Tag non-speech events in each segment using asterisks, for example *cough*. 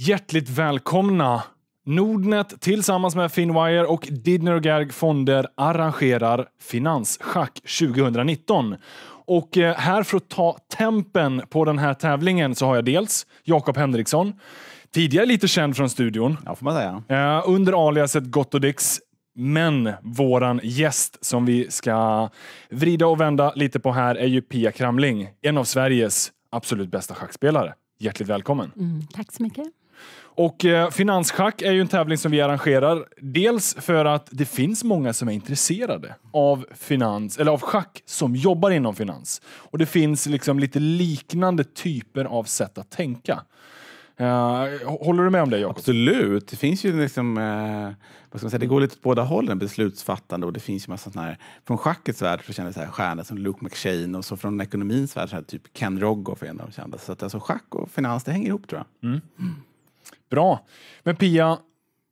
Hjärtligt välkomna! Nordnet tillsammans med Finwire och Didner Gerg Fonder arrangerar Finansschack 2019. Och eh, här för att ta tempen på den här tävlingen så har jag dels Jakob Henriksson, tidigare lite känd från studion. Ja, får man säga. Eh, under aliaset Gottodix. Men våran gäst som vi ska vrida och vända lite på här är ju Pia Kramling, en av Sveriges absolut bästa schackspelare. Hjärtligt välkommen. Mm, tack så mycket. Och eh, Finansschack är ju en tävling som vi arrangerar. Dels för att det finns många som är intresserade av finans, eller av schack som jobbar inom finans. Och det finns liksom lite liknande typer av sätt att tänka. Uh, håller du med om det, Jakob? Absolut. Det finns ju liksom, uh, vad ska man säga, det går lite åt båda hållen, beslutsfattande och det finns ju massa sådana här, från schackets värld så kändes det här stjärnor som Luke McShane och så från ekonomins värld så här, typ Ken Rogoff är en av de kända. Så att alltså schack och finans, det hänger ihop tror jag. Mm. Mm. Bra. Men Pia,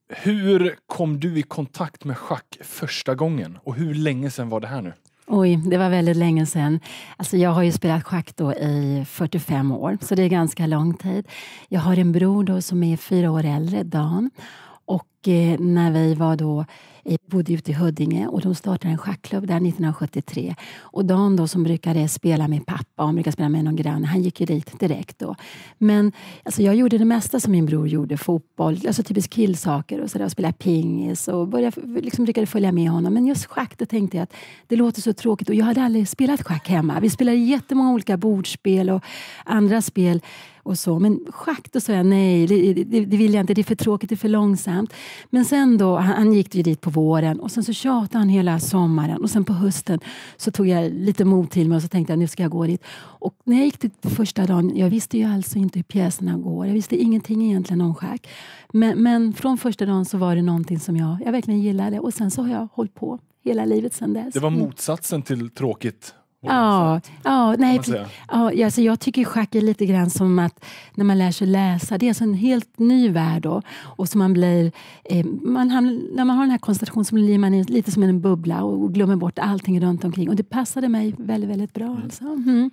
hur kom du i kontakt med schack första gången och hur länge sedan var det här nu? Oj, det var väldigt länge sedan. Alltså jag har ju spelat schack då i 45 år, så det är ganska lång tid. Jag har en bror då som är fyra år äldre, Dan. Och eh, när vi var då vi bodde ute i Huddinge och de startade en schackklubb där 1973. Och Dan då som brukade spela med pappa, och brukade spela med någon granne, han gick ju dit direkt då. Men alltså, jag gjorde det mesta som min bror gjorde, fotboll, alltså typiskt killsaker och sådär, spela pingis och började, liksom brukade följa med honom. Men just schack, då tänkte jag att det låter så tråkigt och jag hade aldrig spelat schack hemma. Vi spelade jättemånga olika bordspel och andra spel och så. Men schack, då sa jag nej, det, det, det vill jag inte, det är för tråkigt, det är för långsamt. Men sen då, han, han gick ju dit på våren och sen så tjatade han hela sommaren och sen på hösten så tog jag lite mod till mig och så tänkte jag nu ska jag gå dit. Och när jag gick dit första dagen, jag visste ju alltså inte hur pjäserna går, jag visste ingenting egentligen om schack. Men, men från första dagen så var det någonting som jag, jag verkligen gillade och sen så har jag hållit på hela livet sen dess. Det var mm. motsatsen till tråkigt Ja, ja, nej, ja alltså jag tycker schack är lite grann som att när man lär sig läsa, det är alltså en helt ny värld då, och så man blir, eh, man hamn, när man har den här koncentrationen så blir man lite som en bubbla och, glömmer bort allting runt omkring och det passade mig väldigt, väldigt bra. Mm. Alltså. Mm.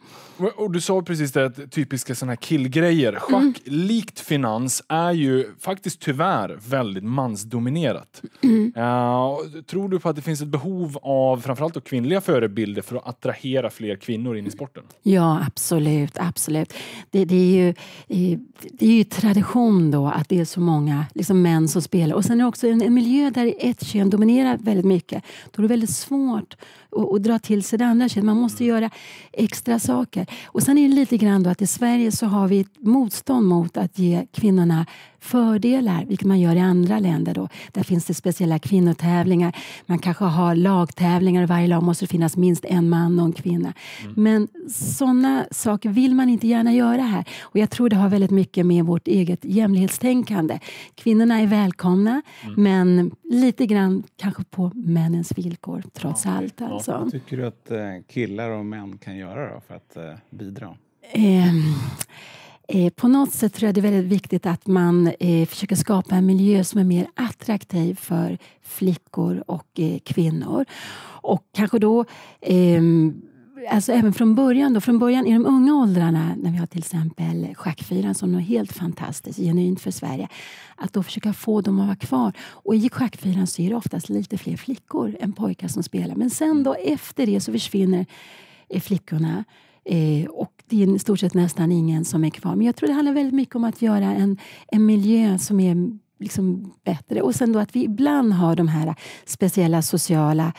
Och du sa precis det att typiska sådana här killgrejer, schack mm. likt finans är ju faktiskt tyvärr väldigt mansdominerat. Mm. Uh, tror du på att det finns ett behov av framförallt kvinnliga förebilder för att attrahera inkludera fler kvinnor in i sporten? Ja, absolut. absolut. Det, det är, ju, det är ju tradition då att det är så många liksom män som spelar. Och sen är det också en, en miljö där ett kön dominerar väldigt mycket. Då är det väldigt svårt att, att dra till sig det andra könet. Man måste mm. göra extra saker. Och sen är det lite grann då att i Sverige så har vi ett motstånd mot att ge kvinnorna fördelar, vilket man gör i andra länder. Då. Där finns det speciella kvinnotävlingar. Man kanske har lagtävlingar och varje lag måste finnas minst en man och en kvinna. Mm. Men sådana saker vill man inte gärna göra här. Och jag tror det har väldigt mycket med vårt eget jämlikhetstänkande. Kvinnorna är välkomna, mm. men lite grann kanske på männens villkor trots ja, allt. Alltså. Ja. Vad tycker du att eh, killar och män kan göra då för att eh, bidra? Eh, Eh, på något sätt tror jag det är väldigt viktigt att man eh, försöker skapa en miljö som är mer attraktiv för flickor och eh, kvinnor. Och kanske då ehm, alltså även från början, då, från början i de unga åldrarna, när vi har till exempel schackfyran som är helt fantastiskt, genuint för Sverige, att då försöka få dem att vara kvar. Och i schackfyran så är det oftast lite fler flickor än pojkar som spelar. Men sen då efter det så försvinner flickorna. och det är i stort sett nästan ingen som är kvar. Men jag tror det handlar väldigt mycket om att göra en, en miljö som är liksom bättre. Och sen då att vi ibland har de här speciella sociala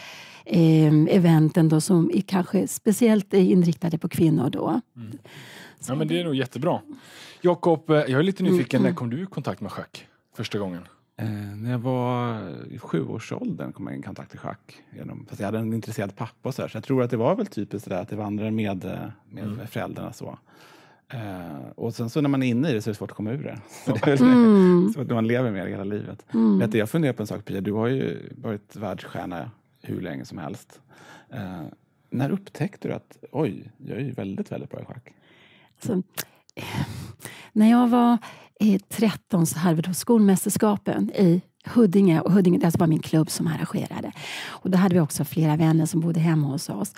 eh, eventen då som är kanske speciellt inriktade på kvinnor då. Mm. Ja men det är nog jättebra. Jakob, eh, jag är lite mm, nyfiken, mm, när kom du i kontakt med schack första gången? Eh, när jag var i sjuårsåldern kom jag i kontakt med schack. Genom, fast jag hade en intresserad pappa och så, här, så jag tror att det var väl typiskt det där att det vandrade med, eh, med mm. föräldrarna. Så. Eh, och sen så när man är inne i det så är det svårt att komma ur det. *laughs* Så det är mm. så att man lever med det hela livet. Mm. Vet du, jag funderar på en sak Pia, du har ju varit världsstjärna hur länge som helst. Eh, när upptäckte du att oj, jag är ju väldigt, väldigt bra i schack? Alltså, när jag var eh, 13 så hade vi då skolmästerskapen i Huddinge, och Huddinge det var alltså min klubb som arrangerade. Och då hade vi också flera vänner som bodde hemma hos oss.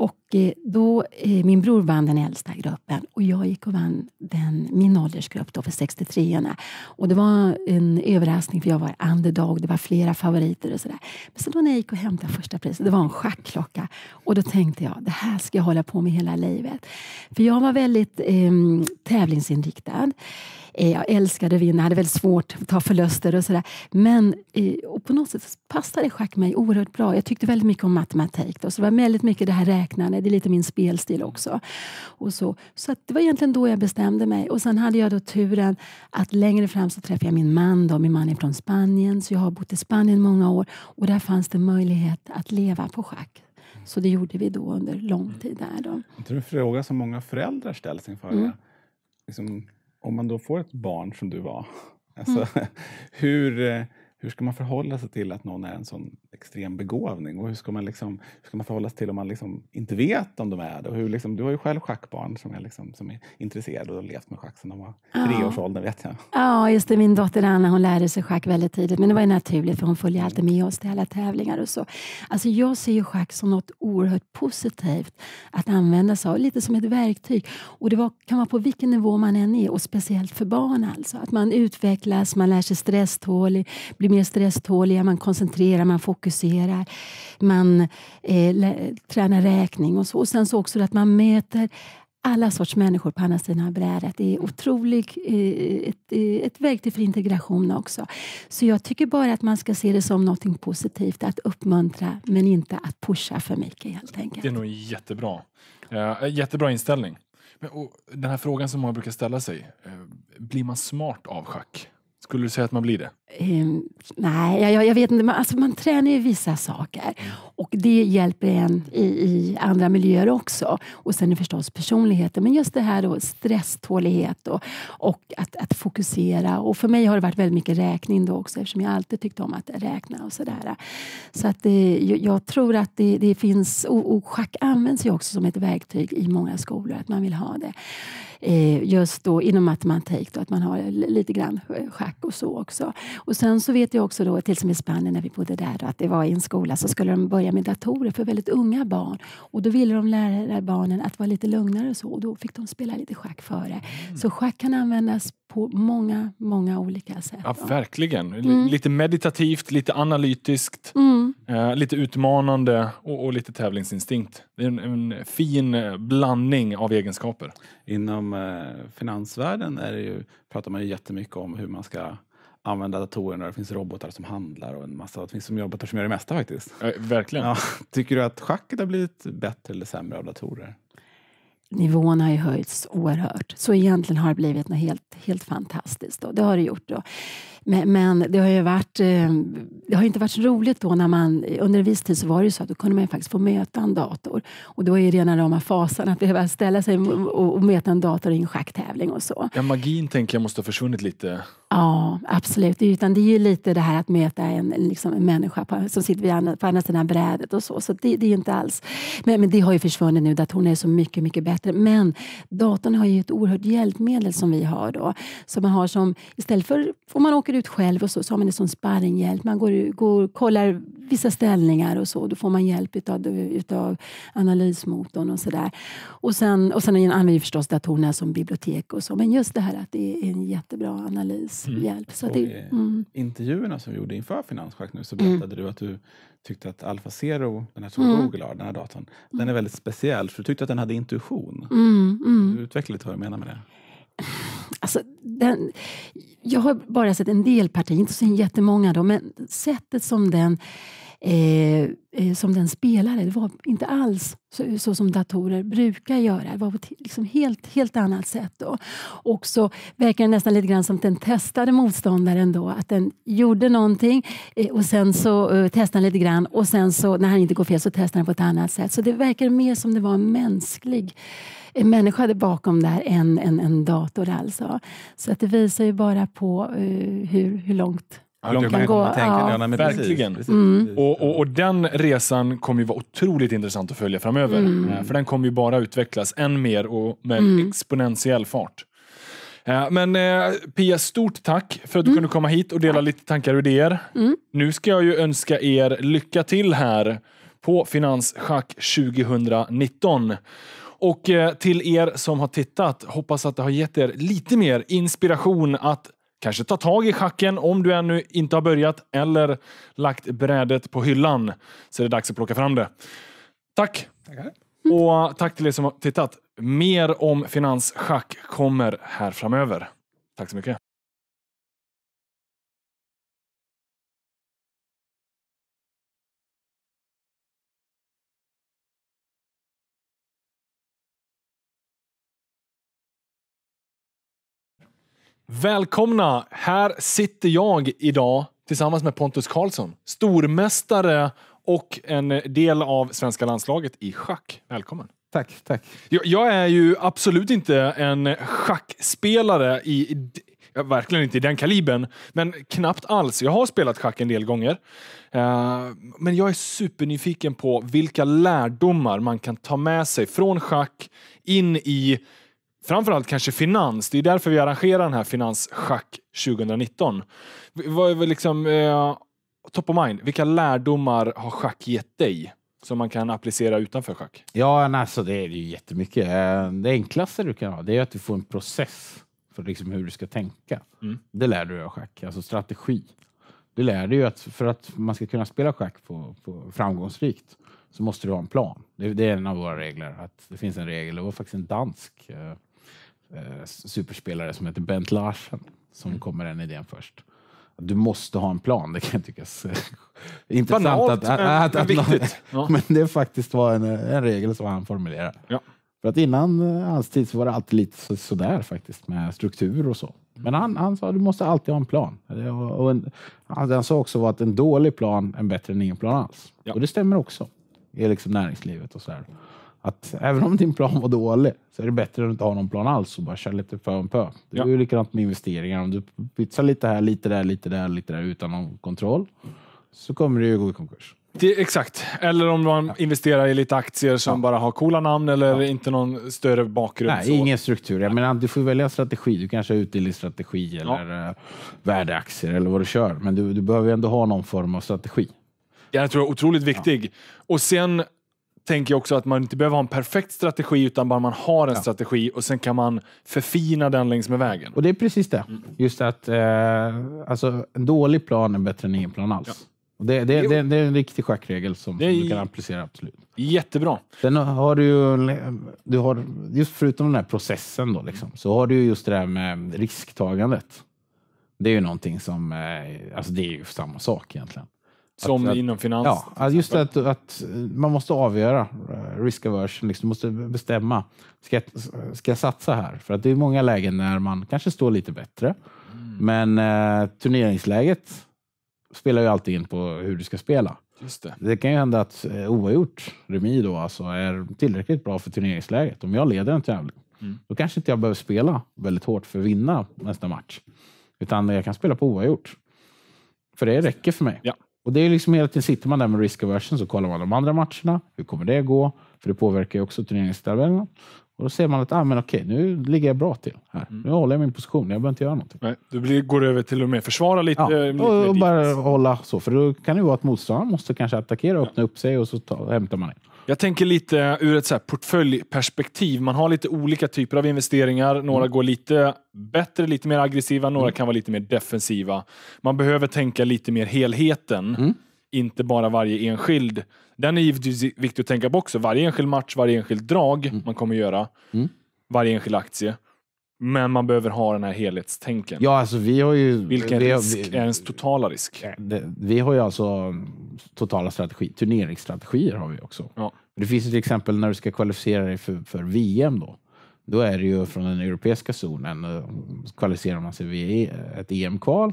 Och eh, då, eh, min bror vann den äldsta gruppen och jag gick och vann den, min åldersgrupp då för 63orna. Och det var en överraskning för jag var underdog, det var flera favoriter och sådär. Men så då när jag gick och hämtade första priset, det var en schackklocka. Och då tänkte jag, det här ska jag hålla på med hela livet. För jag var väldigt eh, tävlingsinriktad. Eh, jag älskade att vinna, hade väldigt svårt att ta förluster och sådär. Men eh, och på något sätt passade schack mig oerhört bra. Jag tyckte väldigt mycket om matematik. Då, så det var väldigt mycket det här räknande, det är lite min spelstil också. Och så så det var egentligen då jag bestämde mig. Och sen hade jag då turen att längre fram så träffade jag min man. Då. Min man är från Spanien, så jag har bott i Spanien många år. Och där fanns det möjlighet att leva på schack. Så det gjorde vi då under lång mm. tid. Där då. Det är en fråga som många föräldrar ställs inför. Mm. Liksom, om man då får ett barn som du var, alltså, mm. *laughs* hur, eh, hur ska man förhålla sig till att någon är en sån extrem begåvning? Och hur ska man, liksom, hur ska man förhålla sig till om man liksom inte vet om de är det? Och hur liksom, du har ju själv schackbarn som är, liksom, som är intresserade och har levt med schack sedan de var ja. treårsåldern, vet jag. Ja, just det. Min dotter Anna hon lärde sig schack väldigt tidigt, men det var ju naturligt för hon följer alltid med oss till alla tävlingar och så. Alltså, jag ser ju schack som något oerhört positivt att använda sig av, lite som ett verktyg. Och det var, kan vara på vilken nivå man än är, och speciellt för barn alltså. Att man utvecklas, man lär sig stresstålig, blir blir mer stresståliga, man koncentrerar, man fokuserar, man eh, tränar räkning och så. Och sen så också att man möter alla sorts människor på andra sidan brädet. Det är otroligt, eh, ett, eh, ett verktyg för integration också. Så jag tycker bara att man ska se det som något positivt, att uppmuntra men inte att pusha för mycket helt enkelt. Det är nog jättebra. Eh, jättebra inställning. Men, den här frågan som man brukar ställa sig, blir man smart av schack? Skulle du säga att man blir det? Um, nej, jag, jag, vet inte. Man, alltså, man tränar ju vissa saker mm. och det hjälper en i, i, andra miljöer också. Och sen är förstås personligheten, men just det här då, stresstålighet och, och att, att, fokusera. Och för mig har det varit väldigt mycket räkning då också eftersom jag alltid tyckte om att räkna och sådär. Så att det, eh, jag tror att det, det, finns, och, och schack används ju också som ett verktyg i många skolor, att man vill ha det. Eh, just då inom matematik, då, att man har lite grann schack och så också. Och sen så vet jag också då, till som i Spanien när vi bodde där, att det var i en skola så skulle de börja med datorer för väldigt unga barn. Och då ville de lära barnen att vara lite lugnare och så och då fick de spela lite schack före. Mm. Så schack kan användas på många, många olika sätt. Ja, verkligen. Mm. Lite meditativt, lite analytiskt, mm. eh, lite utmanande och, och, lite tävlingsinstinkt. Det är en, en, fin eh, blandning av egenskaper. Inom eh, finansvärlden är ju, pratar man ju jättemycket om hur man ska använda datorerna. Det finns robotar som handlar och en massa. Det finns som robotar som gör det mesta faktiskt. Ja, verkligen. Ja, *laughs* tycker du att schacket har blivit bättre eller sämre av datorer? Nivån har ju höjts oerhört. Så egentligen har det blivit något helt, helt fantastiskt. Då. Det har det gjort. Då. Men, men, det har ju varit, eh, det har inte varit så roligt då när man, under en viss tid så var det så att då kunde man faktiskt få möta en dator. Och det var ju rena rama fasan att behöva ställa sig och, och möta en dator i en schacktävling och så. Ja, magin tänker jag måste ha försvunnit lite. Ja, absolut. Utan det är ju lite det här att möta en, liksom en människa på, som sitter vid andra, på andra sidan brädet och så. Så det, det är inte alls. Men, men, det har ju försvunnit nu. Datorerna är så mycket, mycket bättre. Men datorn har ju ett oerhört hjälpmedel som vi har då. Som man har som, istället för, om man åker åker ut själv och så, så har man det som sparringhjälp. Man går, går, kollar vissa ställningar och så. Då får man hjälp utav, utav analysmotorn och sådär. Och sen, och sen använder vi förstås datorerna som bibliotek och så. Men just det här att det är en jättebra analyshjälp. Mm. Så det, mm. Intervjuerna som vi gjorde inför Finanschakt nu så mm. berättade mm. du att du tyckte att AlphaZero, den här som mm. Google har, den här datorn, den är väldigt speciell för du tyckte att den hade intuition. Mm. mm. Utveckla lite vad du menar med det. Alltså, den, jag har bara sett en del partier, inte så jättemånga då, men sättet som den Eh, eh, som den spelade. Det var inte alls så, så som datorer brukar göra. Det var på ett liksom helt, helt annat sätt. Då. Och så verkar det nästan lite grann som att den testade motståndaren då, att den gjorde någonting eh, och sen så eh, testade lite grann och sen så när han inte går fel så testade han på ett annat sätt. Så det verkar mer som det var en mänsklig en människa bakom där än en, en dator alltså. Så att det visar ju bara på eh, hur, hur långt hur långt man kan gå. Verkligen. Mm. Mm. och, den resan kommer ju vara otroligt intressant att följa framöver. Mm. Eh, för den kommer ju bara utvecklas än mer och med mm. exponentiell fart. Eh, men eh, Pia, stort tack för att du mm. kunde komma hit och dela lite tankar och idéer. Nu ska jag ju önska er lycka till här på Finansschack 2019. Och till er som har tittat, hoppas att det har gett er lite mer inspiration att Kanske ta tag i schacken om du ännu inte har börjat eller lagt brädet på hyllan. Så är det dags att plocka fram det. Tack! Tackar. Mm. Och eh, tack till er som har tittat. Mer om finansschack kommer här framöver. Tack så mycket. Välkomna! Här sitter jag idag tillsammans med Pontus Karlsson, stormästare och en del av svenska landslaget i schack. Välkommen! Tack, tack. Jag, jag är ju absolut inte en schackspelare i, i verkligen inte i den kalibern, men knappt alls. Jag har spelat schack en del gånger. Uh, men jag är supernyfiken på vilka lärdomar man kan ta med sig från schack in i framförallt kanske finans. Det är därför vi arrangerar den här Finansschack 2019. Vad är liksom, eh, top of mind, vilka lärdomar har schack gett dig? Som man kan applicera utanför schack? Ja, alltså det är ju jättemycket. Eh, det enklaste du kan ha, det är att du får en process för liksom hur du ska tänka. Mm. Det lär du dig av schack, alltså strategi. Du lär dig ju att för att man ska kunna spela schack på, på framgångsrikt så måste du ha en plan. Det, det, är en av våra regler. Att det finns en regel. Det var faktiskt en dansk eh, eh, superspelare som heter Bent Larsen som mm. kommer den idén först. Du måste ha en plan, *laughs* det kan tyckas intressant. Banalt, att, att, att, men, viktigt. *laughs* men det faktiskt var en, en regel som han formulerade. Ja. För att innan eh, hans tid så var det alltid lite så, sådär faktiskt med struktur och så. Mm. Men han, han sa du måste alltid ha en plan. Och, och en, han sa också att en dålig plan är bättre än ingen plan alls. Ja. Och det stämmer också i liksom näringslivet och så sådär. Att även om din plan var dålig så är det bättre att inte ha någon plan alls och bara köra lite för om pö. Det är ja. ju likadant med investeringar. Om du pytsar lite här, lite där, lite där, lite där utan någon kontroll så kommer du ju gå i konkurs. Det, exakt. Eller om man ja. investerar i lite aktier som ja. bara har coola namn eller ja. inte någon större bakgrund. Nej, så. ingen struktur. Jag menar, du får välja strategi. Du kanske har utdelningsstrategi eller eh, värdeaktier eller vad du kör. Men du, du behöver ändå ha någon form av strategi. jag tror jag är otroligt viktig. Och sen tänker jag också att man inte behöver ha en perfekt strategi utan bara man har en ja. strategi och sen kan man förfina den längs med vägen. Och det är precis det. Mm. Just att eh, alltså, en dålig plan är bättre än ingen plan alls. Ja. Och det, det, det, det, är en riktig schackregel som, som du kan applicera. absolut. Jättebra. Sen har du du har, just förutom den här processen, då, liksom, så har du just det där med risktagandet. Det är ju någonting som, eh, alltså det är ju samma sak egentligen. Som att, inom finans? Ja, alltså just det att, att, man måste avgöra eh, risk aversion. Liksom, du måste bestämma. Ska jag, ska jag satsa här? För att det är många lägen när man kanske står lite bättre. Mm. Men eh, turneringsläget spelar ju alltid in på hur du ska spela. Det. det. kan ju hända att eh, oavgjort, Remi, då, alltså, är tillräckligt bra för turneringsläget. Om jag leder en tävling, mm. då kanske inte jag behöver spela väldigt hårt för att vinna nästa match. Utan jag kan spela på oavgjort. För det räcker för mig. Ja. Och det är liksom hela tiden sitter man där med risk aversion så kollar man de andra matcherna. Hur kommer det gå? För det påverkar ju också turneringstabellen. Och då ser man att ah, men okej, nu ligger jag bra till. här. Mm. Nu håller jag min position, jag behöver inte göra någonting. Nej, du blir, går över till och med försvara lite. Ja, eh, lite och, och bara hålla så. För då kan det vara att motståndaren måste kanske attackera och öppna ja. upp sig och så ta, hämtar man in. Jag tänker lite ur ett så portföljperspektiv. Man har lite olika typer av investeringar. Några mm. går lite bättre, lite mer aggressiva. Några mm. kan vara lite mer defensiva. Man behöver tänka lite mer helheten. Mm. Inte bara varje enskild. Den är givetvis viktig att tänka på också. Varje enskild match, varje enskild drag mm. man kommer göra. Mm. Varje enskild aktie. Men man behöver ha den här helhetstänken. Ja, alltså vi har ju... Vilken vi har, risk vi, är ens totala risk? Det, vi har ju alltså totala strategi. Turneringsstrategier har vi också. Ja. Det finns ju till exempel när du ska kvalificera dig för, för VM då. Då är det ju från den europeiska zonen eh, kvalificerar man sig via e, ett EM-kval.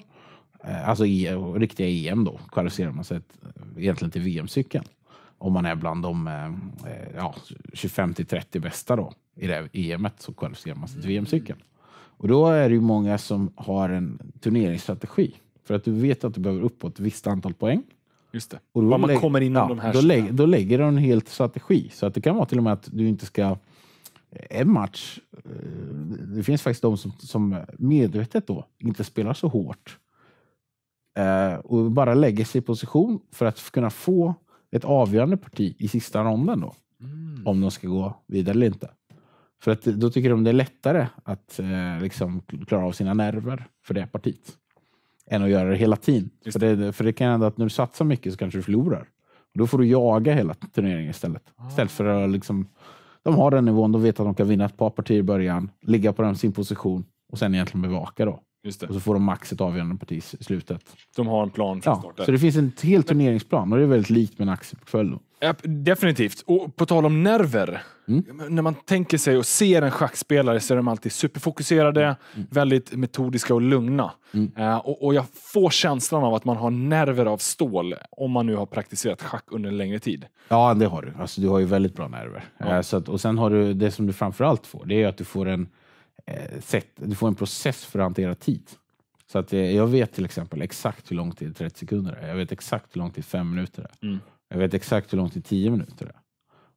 Eh, alltså e, riktiga EM då kvalificerar man sig ett, egentligen till VM-cykeln. Om man är bland de eh, ja, 25 till 30 bästa då i det EMet så kvalificerar man sig till VM-cykeln. Och då är det ju många som har en turneringsstrategi. För att du vet att du behöver uppåt ett visst antal poäng. Just det. Och då man lägger, kommer inom ja, de här. Då, lägger, då lägger de en hel strategi. Så att det kan vara till och med att du inte ska eh, en match, eh, det finns faktiskt de som, som medvetet då inte spelar så hårt eh, och bara lägger sig i position för att kunna få ett avgörande parti i sista ronden då. Mm. Om de ska gå vidare eller inte. För att då tycker de det är lättare att liksom, klara av sina nerver för det partiet än att göra det hela tiden. För det, för det kan hända att när du satsar mycket så kanske du förlorar. då får du jaga hela turneringen istället. Ah. Istället för att liksom, de har den nivån, de vet att de kan vinna ett par partier i början, ligga på den, sin position och sen egentligen bevaka då. Och så får de max ett avgörande parti i slutet. De har en plan från ja, starten. Så det finns en hel turneringsplan och det är väldigt likt med en aktieportfölj. Ja, definitivt. Och på tal om nerver. Mm. När man tänker sig och ser en schackspelare så är de alltid superfokuserade, mm. mm. väldigt metodiska och lugna. Mm. Uh, och, och, jag får känslan av att man har nerver av stål om man nu har praktiserat schack under en längre tid. Ja, det har du. Alltså, du har ju väldigt bra nerver. Ja. Uh, så att, och sen har du det som du framförallt får, det är att du får en, uh, eh, set, du får en process för att hantera tid. Så att jag vet till exempel exakt hur lång tid 30 sekunder är. Jag vet exakt hur lång tid 5 minuter är. Mm. Jag vet exakt hur långt det är, tio minuter.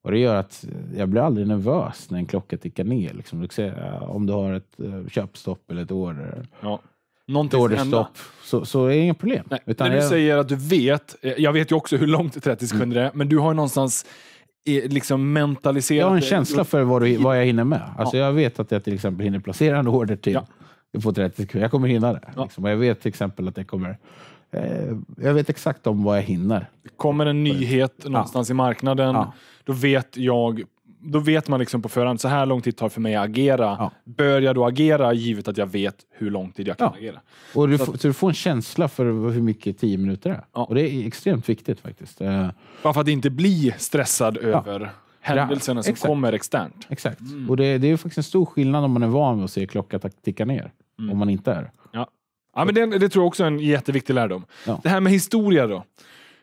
Och det gör att jag blir aldrig nervös när en klocka tickar ner. Liksom. Eh, om du har ett eh, köpstopp eller ett order. Ja. Någonting orderstopp, så, så är det inga problem. Nej, när du jag... säger att du vet, eh, jag vet ju också hur långt 30 sekunder är, men du har någonstans liksom mentaliserat... Jag har en känsla för vad, du, vad jag hinner med. Alltså ja. Jag vet att jag till exempel hinner placera en order till ja. på 30 sekunder. Jag kommer hinna det. Ja. Liksom. Och jag vet till exempel att jag kommer Eh, jag vet exakt om vad jag hinner. Kommer en nyhet någonstans ja. i marknaden, ja. då vet jag då vet man liksom på förhand, så här lång tid tar det för mig att agera. Ja. Bör jag då agera givet att jag vet hur lång tid jag kan ja. agera? Och du, så, så, du får en känsla för hur mycket tio minuter är. Ja. Och det är extremt viktigt faktiskt. Eh, Bara för att inte bli stressad över händelserna som kommer externt. Exakt. Mm. Och det, det, är faktiskt en stor skillnad om man är van vid att se klockan ticka ner, mm. om man inte är. Ja, men det, det tror jag också är en jätteviktig lärdom. Ja. Det här med historia då.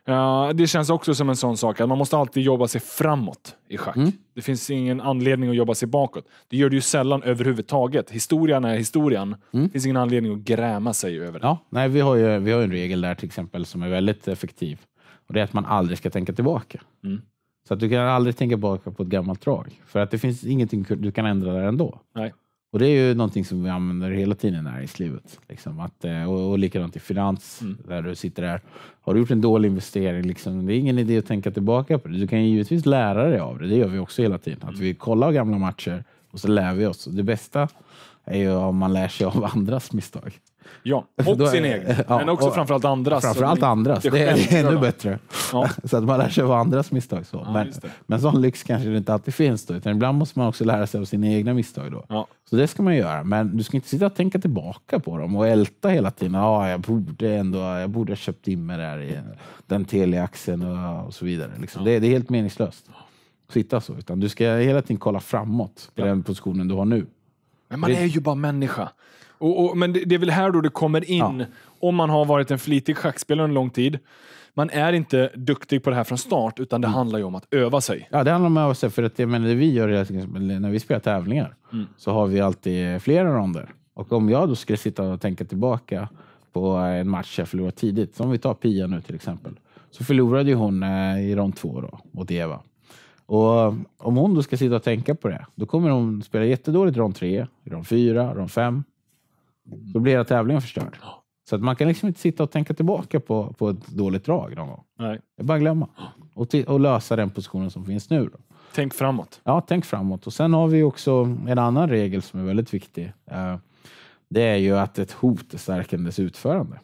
Uh, det känns också som en sån sak att man måste alltid jobba sig framåt i schack. Mm. Det finns ingen anledning att jobba sig bakåt. Det gör du ju sällan överhuvudtaget. Historien är historien. Mm. Det finns ingen anledning att gräma sig över det. Ja, nej, vi, har ju, vi har en regel där till exempel som är väldigt effektiv. Och Det är att man aldrig ska tänka tillbaka. Mm. Så att du kan aldrig tänka tillbaka på ett gammalt drag. För att det finns ingenting du kan ändra där ändå. Nej. Och det är ju någonting som vi använder hela tiden i näringslivet. Liksom. Att, eh, och, och likadant i finans, mm. där du sitter där. Har du gjort en dålig investering, liksom, det är ingen idé att tänka tillbaka på det. Du kan ju givetvis lära dig av det. Det gör vi också hela tiden. Att mm. vi kollar gamla matcher och så lär vi oss. Det bästa är ju om man lär sig av andras misstag. Ja, *laughs* och sin egen. Ja, men också och, framförallt andras. Framförallt andras. Det, det är ännu bättre. Ja. *laughs* så att man lär sig av andras misstag. Så. Ja, men, men sån lyx kanske det inte alltid finns. Då, utan ibland måste man också lära sig av sina egna misstag. Då. Ja. Så det ska man göra. Men du ska inte sitta och tänka tillbaka på dem och älta hela tiden. Ah, jag, borde ändå, jag borde ha köpt in mig där i den teleaxeln och, och så vidare. Liksom. Det, det, är helt meningslöst att sitta så. Utan du ska hela tiden kolla framåt på den positionen du har nu. Men man är ju bara människa. Och, och, men det, det, är väl här då det kommer in, ja. om man har varit en flitig schackspelare under lång tid, man är inte duktig på det här från start, utan det mm. handlar ju om att öva sig. Ja, det handlar om att öva sig. För att, jag menar, det vi gör när vi spelar tävlingar mm. så har vi alltid flera ronder. Och om jag då skulle sitta och tänka tillbaka på en match jag förlorade tidigt, som vi tar Pia nu till exempel, så förlorade ju hon eh, i rond två då, mot Eva. Och eh, om hon då ska sitta och tänka på det, då kommer hon spela jättedåligt i rond tre, rond fyra, rond fem, då mm. blir hela tävlingen förstörd. Så att man kan liksom inte sitta och tänka tillbaka på, på ett dåligt drag någon gång. Nej. Det är bara att glömma. Och, till, och lösa den positionen som finns nu. Då. Tänk framåt. Ja, tänk framåt. Och Sen har vi också en annan regel som är väldigt viktig. Eh, det är ju att ett hot är starkare dess utförande.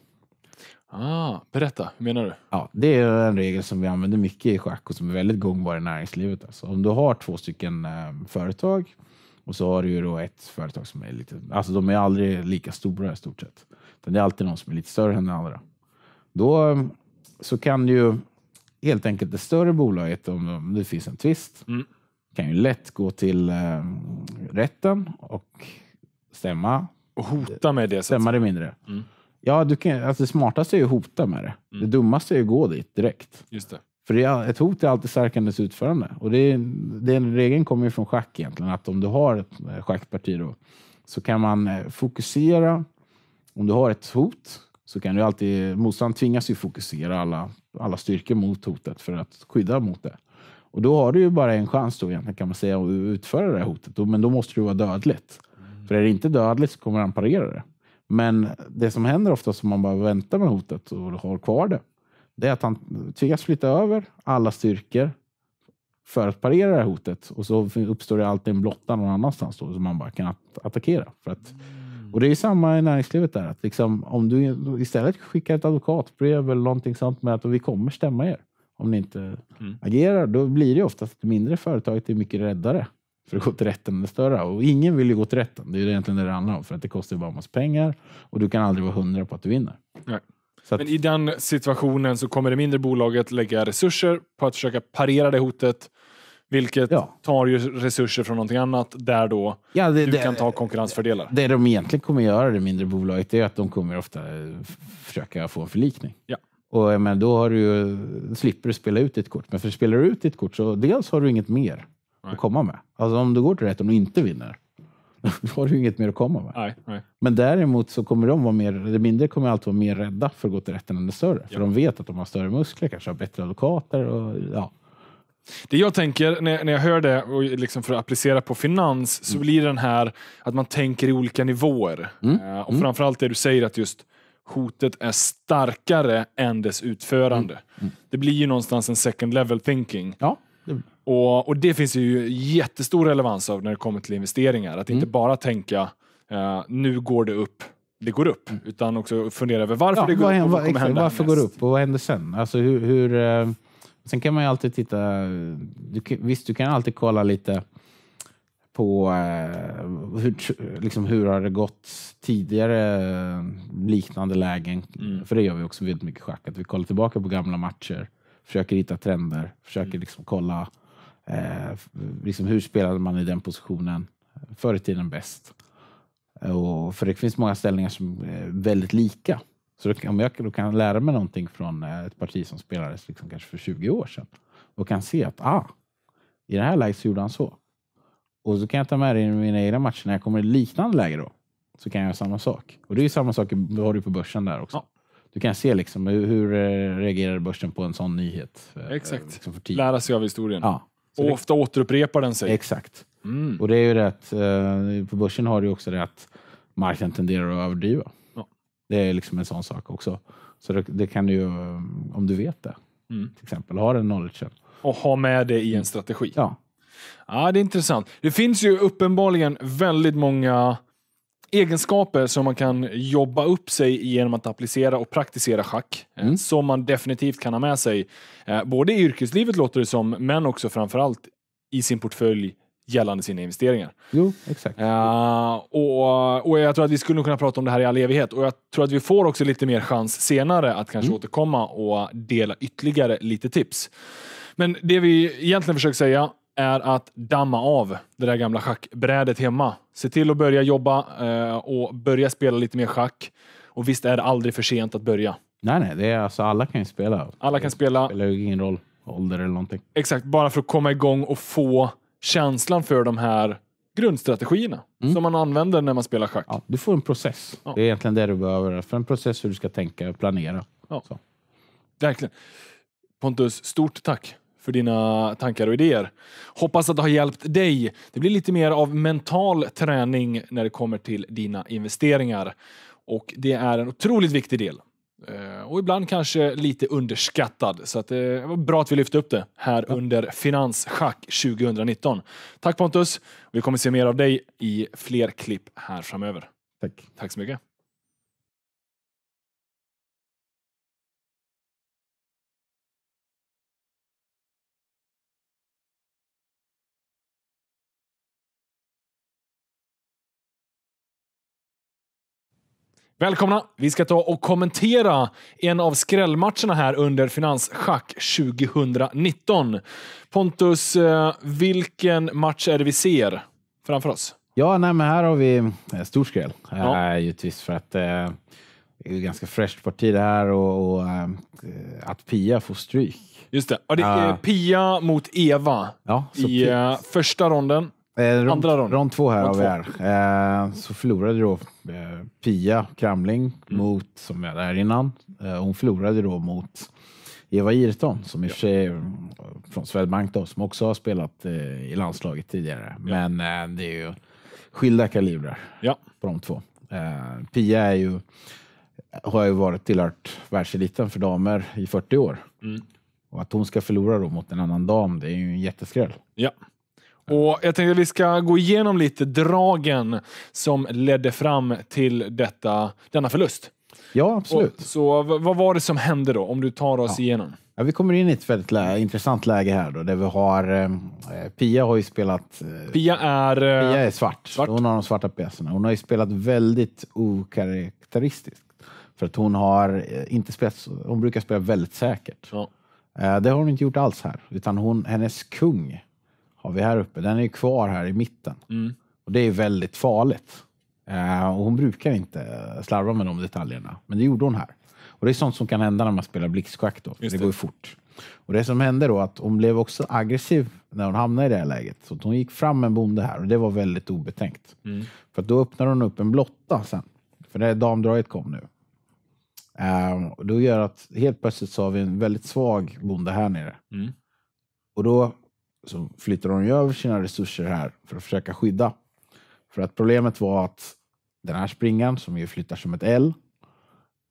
Ah, berätta, hur menar du? Ja, det är en regel som vi använder mycket i schack och som är väldigt gångbar i näringslivet. Alltså, om du har två stycken eh, företag och så har du ju då ett företag som är lite, alltså de är aldrig lika stora i stort sett. Det är alltid någon som är lite större än den andra. Då mm, så kan ju helt enkelt det större bolaget, om det finns en tvist, mm. kan ju lätt gå till eh, rätten och stämma. Och hota med det? Stämma det mindre. Mm. Ja, du kan, alltså det smartaste är ju att hota med det. Mm. Det dummaste är ju att gå dit direkt. Just det. För är, ett hot är alltid starkare än utförande. Och det den regeln kommer ju från schack egentligen, att om du har ett eh, schackparti då, så kan man eh, fokusera. Om du har ett hot så kan du alltid, motståndaren tvingas ju fokusera alla, alla styrkor mot hotet för att skydda mot det. Och då har du ju bara en chans då egentligen kan man säga att utföra det här hotet. Men då måste det vara dödligt. Mm. För är det inte dödligt så kommer han parera det. Men det som händer ofta om man bara väntar med hotet och har kvar det det är att han tvingas flytta över alla styrkor för att parera det här hotet och så uppstår det alltid en blotta någon annanstans då, som man bara kan att attackera. För att, mm. och det är samma i näringslivet där, att liksom, om du istället skickar ett advokatbrev eller någonting sånt med att vi kommer stämma er om ni inte mm. agerar, då blir det ofta att det mindre företaget är mycket räddare för att gå till rätten än det större. Och ingen vill ju gå till rätten, det är egentligen det det handlar om, för att det kostar bara en massa pengar och du kan aldrig vara hundra på att du vinner. Nej. Att... Men i den situationen så kommer det mindre bolaget lägga resurser på att försöka parera det hotet, vilket ja. tar ju resurser från någonting annat där då ja, det, du det, kan ta konkurrensfördelar. Det de egentligen kommer göra, det mindre bolaget, är att de kommer ofta eh, försöka få en förlikning. Ja. Och, eh, men då har du slipper du spela ut ditt kort. Men för spelar du ut ditt kort så dels har du inget mer Nej. att komma med. Alltså om du går till rätt om du inte vinner, *laughs* då har du inget mer att komma med. Nej, nej. Men däremot så kommer de vara mer, det mindre kommer alltid vara mer rädda för att gå till rätten än det större. För de vet att de har större muskler, kanske har bättre advokater. Och, ja. Det jag tänker när, jag hör det, och liksom för att applicera på finans, så mm. blir den här att man tänker i olika nivåer. Mm. Eh, och mm. framförallt det du säger att just hotet är starkare än dess utförande. Mm. Mm. Det blir ju någonstans en second level thinking. Ja. Och, och, det finns ju jättestor relevans av när det kommer till investeringar. Att mm. inte bara tänka uh, nu går det upp, det går upp. Mm. Utan också fundera över varför ja, det går vad, upp och vad kommer exakt, hända Varför näst. går det upp och vad händer sen? Alltså hur, hur uh, sen kan man ju alltid titta... Du, visst, du kan alltid kolla lite på uh, hur, liksom, hur har det gått tidigare liknande lägen. Mm. För det gör vi också väldigt mycket i schack. Att vi kollar tillbaka på gamla matcher, försöker hitta trender, försöker mm. liksom kolla Eh, liksom hur spelade man i den positionen förr i tiden bäst? Och för det finns många ställningar som är väldigt lika. Så då, om jag då kan lära mig någonting från eh, ett parti som spelades liksom kanske för 20 år sedan och kan se att ah, i det här läget så gjorde han så. Och så kan jag ta med det i mina egna matcher. När jag kommer i liknande läge då så kan jag göra samma sak. Och det är samma sak du har du på börsen där också. Ja. Du kan se liksom hur, hur eh, reagerar börsen på en sån nyhet. Eh, Exakt. Liksom Lära sig av historien. Ja. Så och ofta återupprepar den sig. Exakt. Mm. Och det är ju rätt, eh, på börsen har du också det att marknaden tenderar att överdriva. Ja. Det är liksom en sån sak också. Så det, det kan du ju, eh, om du vet det, mm. till exempel, ha den knowledgen. Och ha med det i en strategi. Ja. Ja, det är intressant. Det finns ju uppenbarligen väldigt många egenskaper som man kan jobba upp sig genom att applicera och praktisera schack, eh, mm. som man definitivt kan ha med sig, eh, både i yrkeslivet låter det som, men också framförallt i sin portfölj gällande sina investeringar. Jo, exakt. Uh, och, och jag tror att vi skulle kunna prata om det här i all evighet och jag tror att vi får också lite mer chans senare att kanske mm. återkomma och dela ytterligare lite tips. Men det vi egentligen försöker säga är att damma av det där gamla schackbrädet hemma. Se till att börja jobba eh, och börja spela lite mer schack. Och visst är det aldrig för sent att börja. Nej, nej, det är alltså alla kan ju spela. Alla kan spela. Det spelar ju ingen roll ålder eller någonting. Exakt, bara för att komma igång och få känslan för de här grundstrategierna mm. som man använder när man spelar schack. Ja, du får en process. Ja. Det är egentligen det du behöver. För en process hur du ska tänka och planera. Ja. Så. Verkligen. Pontus, stort tack för dina tankar och idéer. Hoppas att det har hjälpt dig. Det blir lite mer av mental träning när det kommer till dina investeringar. Och det är en otroligt viktig del. Eh, och ibland kanske lite underskattad. Så att eh, det var bra att vi lyfte upp det här under Finansschack 2019. Tack Pontus! Vi kommer se mer av dig i fler klipp här framöver. Tack. Tack så mycket. Välkomna! Vi ska ta och kommentera en av skrällmatcherna här under Finansschack 2019. Pontus, eh, vilken match är det vi ser framför oss? Ja, nej, men här har vi stor skräll, ja. äh, givetvis, för att äh, det är ganska fräscht parti det här och, och äh, att Pia får stryk. Just det. Ja, det är Pia mot Eva ja, i Pia. första ronden. Eh, rond, Andra rond. rond två här rond av två. Eh, så förlorade då eh, Pia Kramling mm. mot, som var där innan, eh, hon förlorade då mot Eva Irton som i och ja. för sig eh, från Swedbank då, som också har spelat eh, i landslaget tidigare. Ja. Men eh, det är ju skilda kalibrar ja. på de två. Pia är ju, har ju varit tillhört världseliten för damer i 40 år. Mm. Och att hon ska förlora då mot en annan dam, det är ju en jätteskräll. Ja. Och jag tänkte att vi ska gå igenom lite dragen som ledde fram till detta, denna förlust. Ja, absolut. Och, så vad var det som hände då, om du tar oss ja. igenom? Ja, vi kommer in i ett väldigt lä intressant läge här då, där vi har... Eh, Pia har ju spelat... Eh, Pia är... Eh, Pia är svart. svart. Hon har de svarta pjäserna. Hon har ju spelat väldigt okaraktäristiskt. För att hon har eh, inte spelat... Hon brukar spela väldigt säkert. Ja. Eh, det har hon inte gjort alls här, utan hon, hennes kung har vi här uppe. Den är kvar här i mitten. Mm. Och Det är väldigt farligt. Eh, och hon brukar inte slarva med de detaljerna, men det gjorde hon här. Och Det är sånt som kan hända när man spelar blixtschack. det. det går ju fort. Och Det som hände då att hon blev också aggressiv när hon hamnade i det här läget. Så hon gick fram en bonde här och det var väldigt obetänkt. Mm. För då öppnar hon upp en blotta sen. För det damdraget kom nu. Uh, och då gör att helt plötsligt så har vi en väldigt svag bonde här nere. Mm. Och då så flyttade de över sina resurser här för att försöka skydda. För att problemet var att den här springan som ju flyttar som ett L,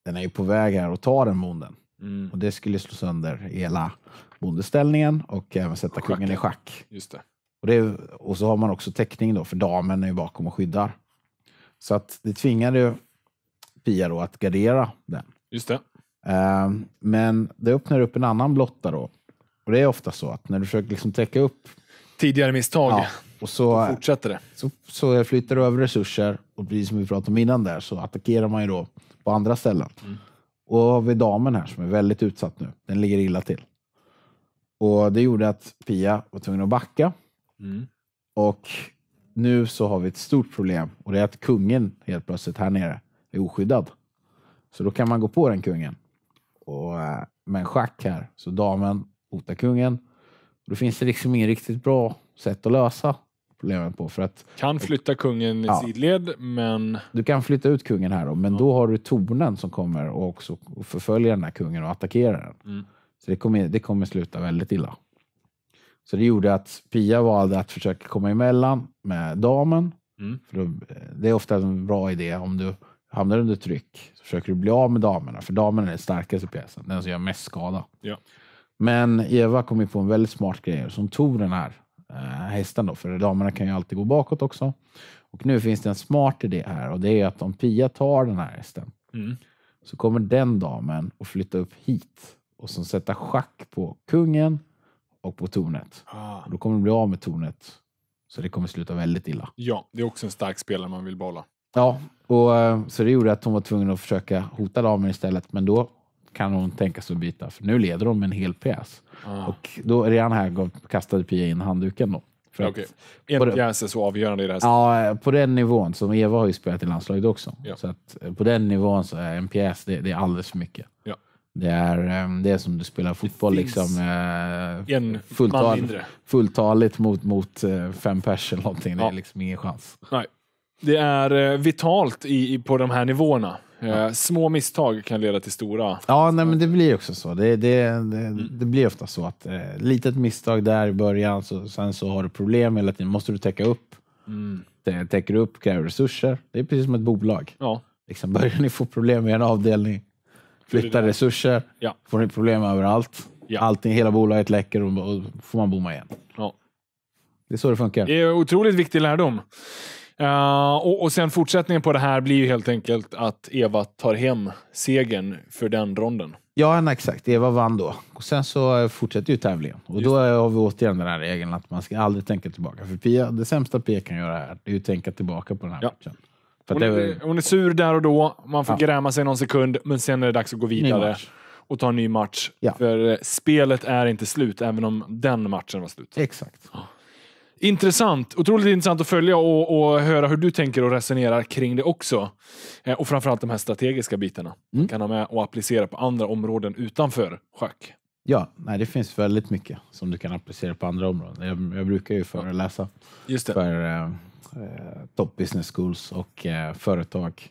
den är ju på väg här och tar den bonden. Mm. Och det skulle slå sönder hela bondeställningen och även sätta och kungen i schack. Just det. Och, det, och, så har man också täckning då, för damen är ju bakom och skyddar. Så att det tvingade ju Pia då att gardera den. Just det. Um, men det öppnar upp en annan blotta då och det är ofta så att när du försöker liksom täcka upp tidigare misstag ja, och så, så fortsätter det. Så, så flyttar du över resurser och precis som vi pratade om innan där så attackerar man ju då på andra ställen. Mm. Och har vi damen här som är väldigt utsatt nu. Den ligger illa till. Och Det gjorde att Pia var tvungen att backa. Mm. Och nu så har vi ett stort problem och det är att kungen helt plötsligt här nere är oskyddad. Så då kan man gå på den kungen. Och, eh, en schack här, så damen hota kungen. Då finns det liksom inget riktigt bra sätt att lösa problemen på. För att, kan flytta kungen i ja, sidled, men... Du kan flytta ut kungen här, då, men ja. då har du tornen som kommer och också förföljer den här kungen och attackerar den. Mm. Så det kommer, det kommer sluta väldigt illa. Så det gjorde att Pia valde att försöka komma emellan med damen. Mm. För då, det är ofta en bra idé om du hamnar under tryck. Så försöker du bli av med damerna, för damen är den starkaste pjäsen, den som gör mest skada. Ja. Men Eva kom ju på en väldigt smart grej som tog den här eh, hästen då, för damerna kan ju alltid gå bakåt också. Och nu finns det en smart idé här och det är att om Pia tar den här hästen mm. så kommer den damen att flytta upp hit och som sätta schack på kungen och på tornet. Ah. Och då kommer de bli av med tornet. Så det kommer sluta väldigt illa. Ja, det är också en stark spelare man vill behålla. Ja, och, eh, så det gjorde att hon var tvungen att försöka hota damen istället. Men då kan hon tänka sig att byta, för nu leder de en hel pjäs. Ah. Och då redan här kastade Pia in handduken. Då. För okay. En pjäs är så avgörande i det här Ja, på den nivån. Som Eva har ju spelat i landslaget också. Ja. Så att eh, på den nivån så är en pjäs, det, det är alldeles för mycket. Ja. Det är, eh, det är som du spelar fotboll, liksom, eh, en fulltal, fulltaligt mot, mot fem pers eller någonting. Ja. Det är liksom ingen chans. Nej. Det är vitalt i, på de här nivåerna. Ja. Eh, små misstag kan leda till stora. Ja, nej, men det blir också så. Det, det, det, mm. det blir ofta så att eh, litet misstag där i början, så, sen så har du problem hela tiden. måste du täcka upp. Mm. Det, täcker upp, kräver resurser. Det är precis som ett bolag. Ja. Liksom, börjar ni få problem med en avdelning, flytta resurser, ja. får ni problem överallt. Ja. Allting, hela bolaget läcker och, och får man bomma igen. Ja. Det är så det funkar. Det är otroligt viktig lärdom. Uh, och, och sen fortsättningen på det här blir ju helt enkelt att Eva tar hem segern för den ronden. Ja, exakt. Eva vann då. Och sen så fortsätter ju tävlingen. Och Just då har vi återigen den här regeln att man ska aldrig tänka tillbaka. För Pia, det sämsta Pia kan göra här, är att tänka tillbaka på den här ja. matchen. Hon, det, är, hon, är, sur där och då, man får ja. gräma sig någon sekund, men sen är det dags att gå vidare och ta en ny match. Ja. För eh, spelet är inte slut, även om den matchen var slut. Exakt. Intressant. Otroligt intressant att följa och, och, höra hur du tänker och resonerar kring det också. Eh, och framförallt de här strategiska bitarna. Mm. Man kan ha med och applicera på andra områden utanför schack. Ja, nej, det finns väldigt mycket som du kan applicera på andra områden. Jag, jag brukar ju föreläsa Just det. för eh, eh, top business schools och eh, företag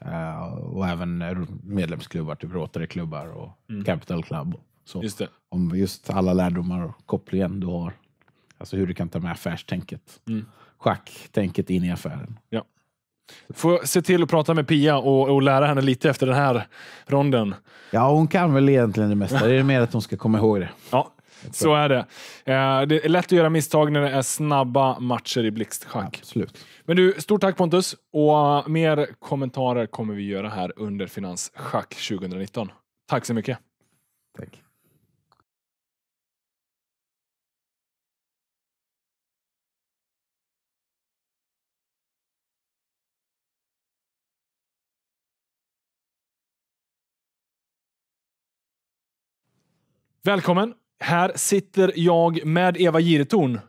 eh, och även medlemsklubbar, typ Rotary-klubbar och mm. Capital Club. Så, just Om just alla lärdomar och kopplingen du har Alltså hur du kan ta med affärstänket. Mm. Schacktänket in i affären. Ja. Får se till att prata med Pia och, och, lära henne lite efter den här ronden. Ja, hon kan väl egentligen det mesta. Det är mer att hon ska komma ihåg det. Ja, så är det. Eh, det är lätt att göra misstag när det är snabba matcher i blixtschack. Absolut. Men du, stort tack Pontus. Och mer kommentarer kommer vi göra här under Finansschack 2019. Tack så mycket. Tack. Välkommen! Här sitter jag med Eva Giretorn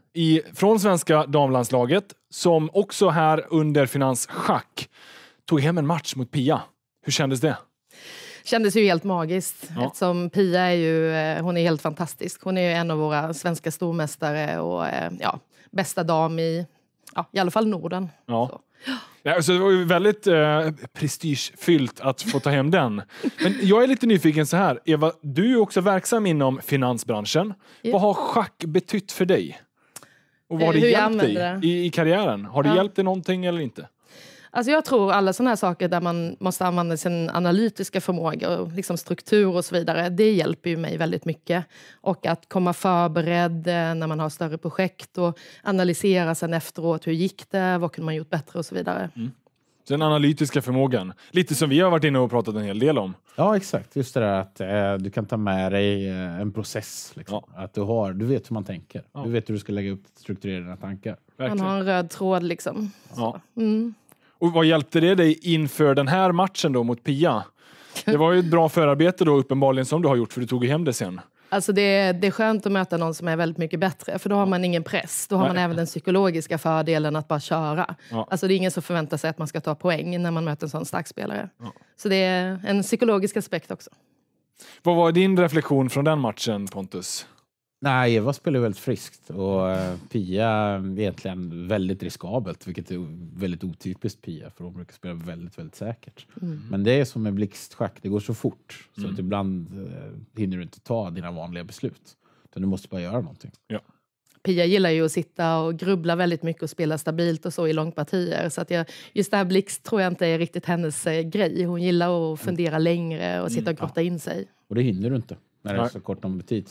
från svenska damlandslaget som också här under Finans Schack tog hem en match mot Pia. Hur kändes det? kändes ju helt magiskt ja. eftersom Pia är ju eh, hon är helt fantastisk. Hon är ju en av våra svenska stormästare och eh, ja, bästa dam i, ja, i alla fall Norden. Ja. Så. Ja. Alltså, det var ju väldigt eh, prestigefyllt att få ta hem den. Men jag är lite nyfiken så här. Eva, du är också verksam inom finansbranschen. Ja. Vad har schack betytt för dig? Och vad har eh, det Hur hjälpt dig i, i karriären? Har det ja. hjälpt dig någonting eller inte? Alltså jag tror alla sådana här saker där man måste använda sin analytiska förmåga och liksom struktur och så vidare, det hjälper ju mig väldigt mycket. Och att komma förberedd eh, när man har större projekt och analysera sen efteråt, hur gick det, vad kunde man gjort bättre och så vidare. Mm. Den analytiska förmågan, lite som vi har varit inne och pratat en hel del om. Ja, exakt. Just det där att eh, du kan ta med dig eh, en process. Liksom. Ja. Att du, har, du vet hur man tänker. Ja. Du vet hur du ska lägga upp strukturera dina tankar. Verkligen. Man har en röd tråd liksom. Ja. Mm. Och vad hjälpte det dig inför den här matchen då mot Pia? Det var ju ett bra förarbete då uppenbarligen som du har gjort för du tog hem det sen. Alltså det, det är skönt att möta någon som är väldigt mycket bättre, för då har man ingen press. Då har Nej. man även den psykologiska fördelen att bara köra. Ja. Alltså det är ingen som förväntar sig att man ska ta poäng när man möter en sån stark spelare. Ja. Så det är en psykologisk aspekt också. Vad var din reflektion från den matchen, Pontus? Nej, Eva spelar väldigt friskt och eh, Pia egentligen väldigt riskabelt, vilket är väldigt otypiskt Pia, för hon brukar spela väldigt, väldigt säkert. Mm. Men det är som med blixtschack, det går så fort så mm. att ibland eh, hinner du inte ta dina vanliga beslut, utan du måste bara göra någonting. Ja. Pia gillar ju att sitta och grubbla väldigt mycket och spela stabilt och så i långpartier. Så att jag, just det här blixt tror jag inte är riktigt hennes eh, grej. Hon gillar att mm. fundera längre och sitta och mm. grotta in sig. Och det hinner du inte när det är så kort om tid.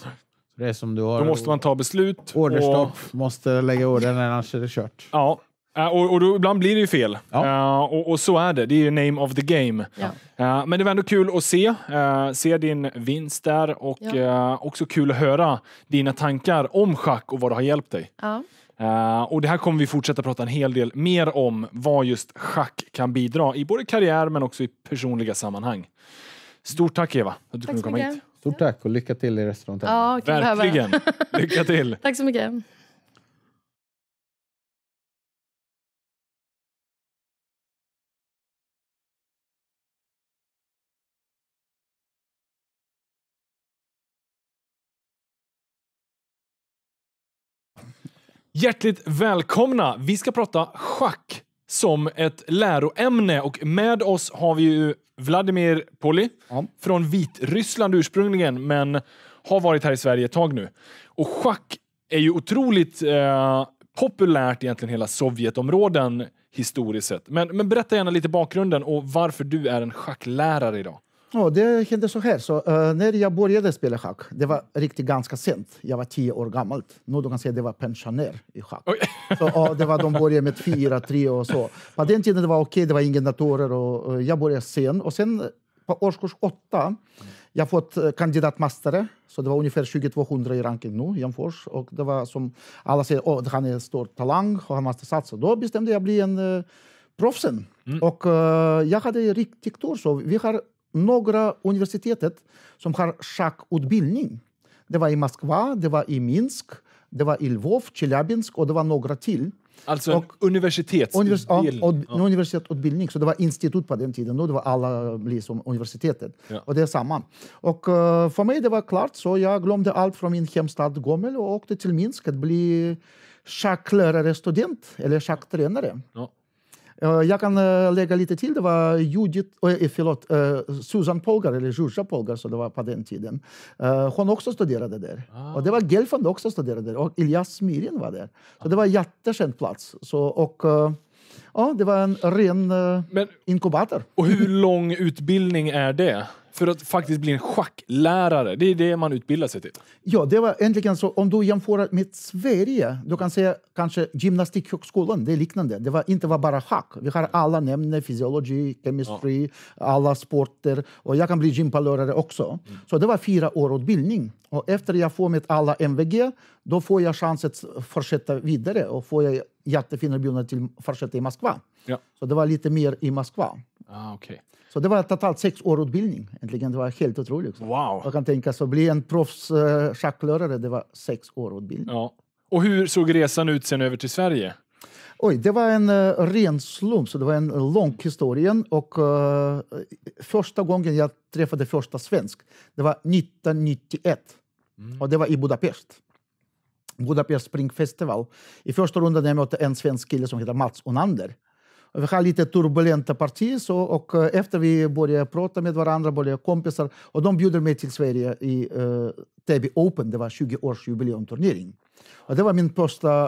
Det är som du har. Då måste man ta beslut. Orderstopp. Och... Måste lägga ordern annars är det kört. Ja, eh, och, och då, ibland blir det ju fel. Ja. Uh, och, och, så är det. Det är ju name of the game. Ja. Uh, men det var ändå kul att se, uh, se din vinst där och ja. också kul att höra dina tankar om schack och vad det har hjälpt dig. och Det här kommer vi fortsätta prata en hel del mer om, vad just schack kan bidra i både karriär men också i personliga sammanhang. Stort tack Eva, att du tack kunde komma mycket. hit. Stort tack och lycka till i restaurangen. Ja, Verkligen! *laughs* lycka till! tack så mycket. Hjärtligt välkomna! Vi ska prata schack som ett läroämne. Och med oss har vi ju Vladimir Poli ja. från Vitryssland ursprungligen, men har varit här i Sverige ett tag nu. Och schack är ju otroligt eh, populärt egentligen hela Sovjetområden historiskt sett. Men, men berätta gärna lite bakgrunden och varför du är en schacklärare idag. Oh, det hände så här. Så, uh, när jag började spela schack, det var riktigt ganska sent. Jag var tio år gammal. Nu du kan säga att det var pensionär i schack. Så, uh, det var, de började med fyra, tre och så. På den tiden det var okej, okay, det var inga datorer. Och, uh, jag började sen. Och sen på årskurs åtta, jag fått eh, kandidatmästare. Så det var ungefär 2200 i ranking nu, Jämfors. Och det var som alla säger, oh, han är en stor talang och han måste satsa. Då bestämde jag bli en eh, proffsen. Mm. Och jag hade riktigt tur. Så vi har några universitetet som har schackutbildning. Det var i Moskva, det var i Minsk, det var i Lvov, Tjelyabinsk och det var några till. Alltså och, universitetsutbildning? Univers ja, ja. Så det var institut på den tiden. Nu var alla liksom universitetet. Ja. Och det är samma. Och eh, för mig det var klart, så jag glömde allt från min hemstad Gomel och åkte till Minsk att bli schacklärare-student, eller schacktränare. Ja. Eh, jag kan eh, lägga lite till. Det var Judith, eh, förlåt, Susan Polgar, eller Zsuzsa Polgar, så det var på den tiden. Hon också studerade där. Ah. Och det var ah. Gelfand också studerade där. Och Ilias Smirin var där. Så det var en jättekänd plats. Så, och, ja, det var en ren Men, inkubator. Och hur lång utbildning är det? för att faktiskt bli en schacklärare. Det är det man utbildar sig till. Ja, det var äntligen så. Om du jämför med Sverige, du kan säga kanske gymnastikhögskolan, det är liknande. Det var inte var bara schack. Vi har alla ämnen, fysiologi, kemi, ja. alla sporter. Och jag kan bli gympalörare också. Mm. Så det var fyra år utbildning. Och efter jag får mitt alla MVG, då får jag chans att fortsätta vidare och får jag jättefin erbjudande till att fortsätta i Moskva. Ja. Så det var lite mer i Moskva. Ah, okay. Så det var totalt sex år utbildning. Äntligen, det var helt otroligt. Wow. Jag kan tänka så bli en proffs eh, schacklärare, det var sex år utbildning. Ja. Och hur såg resan ut sen över till Sverige? Oj, det var en uh, ren slump, så det var en lång historia. Och, uh, första gången jag träffade första svensk, det var 1991. Mm. Och det var i Budapest. Budapest Spring Festival. I första rundan mötte jag en svensk kille som heter Mats Onander vi har lite turbulenta partier så, och eh, efter vi började prata med varandra, började kompisar, och de bjuder mig till Sverige i uh, eh, Täby Open, det var 20-årsjubileumturnering. Och det var min första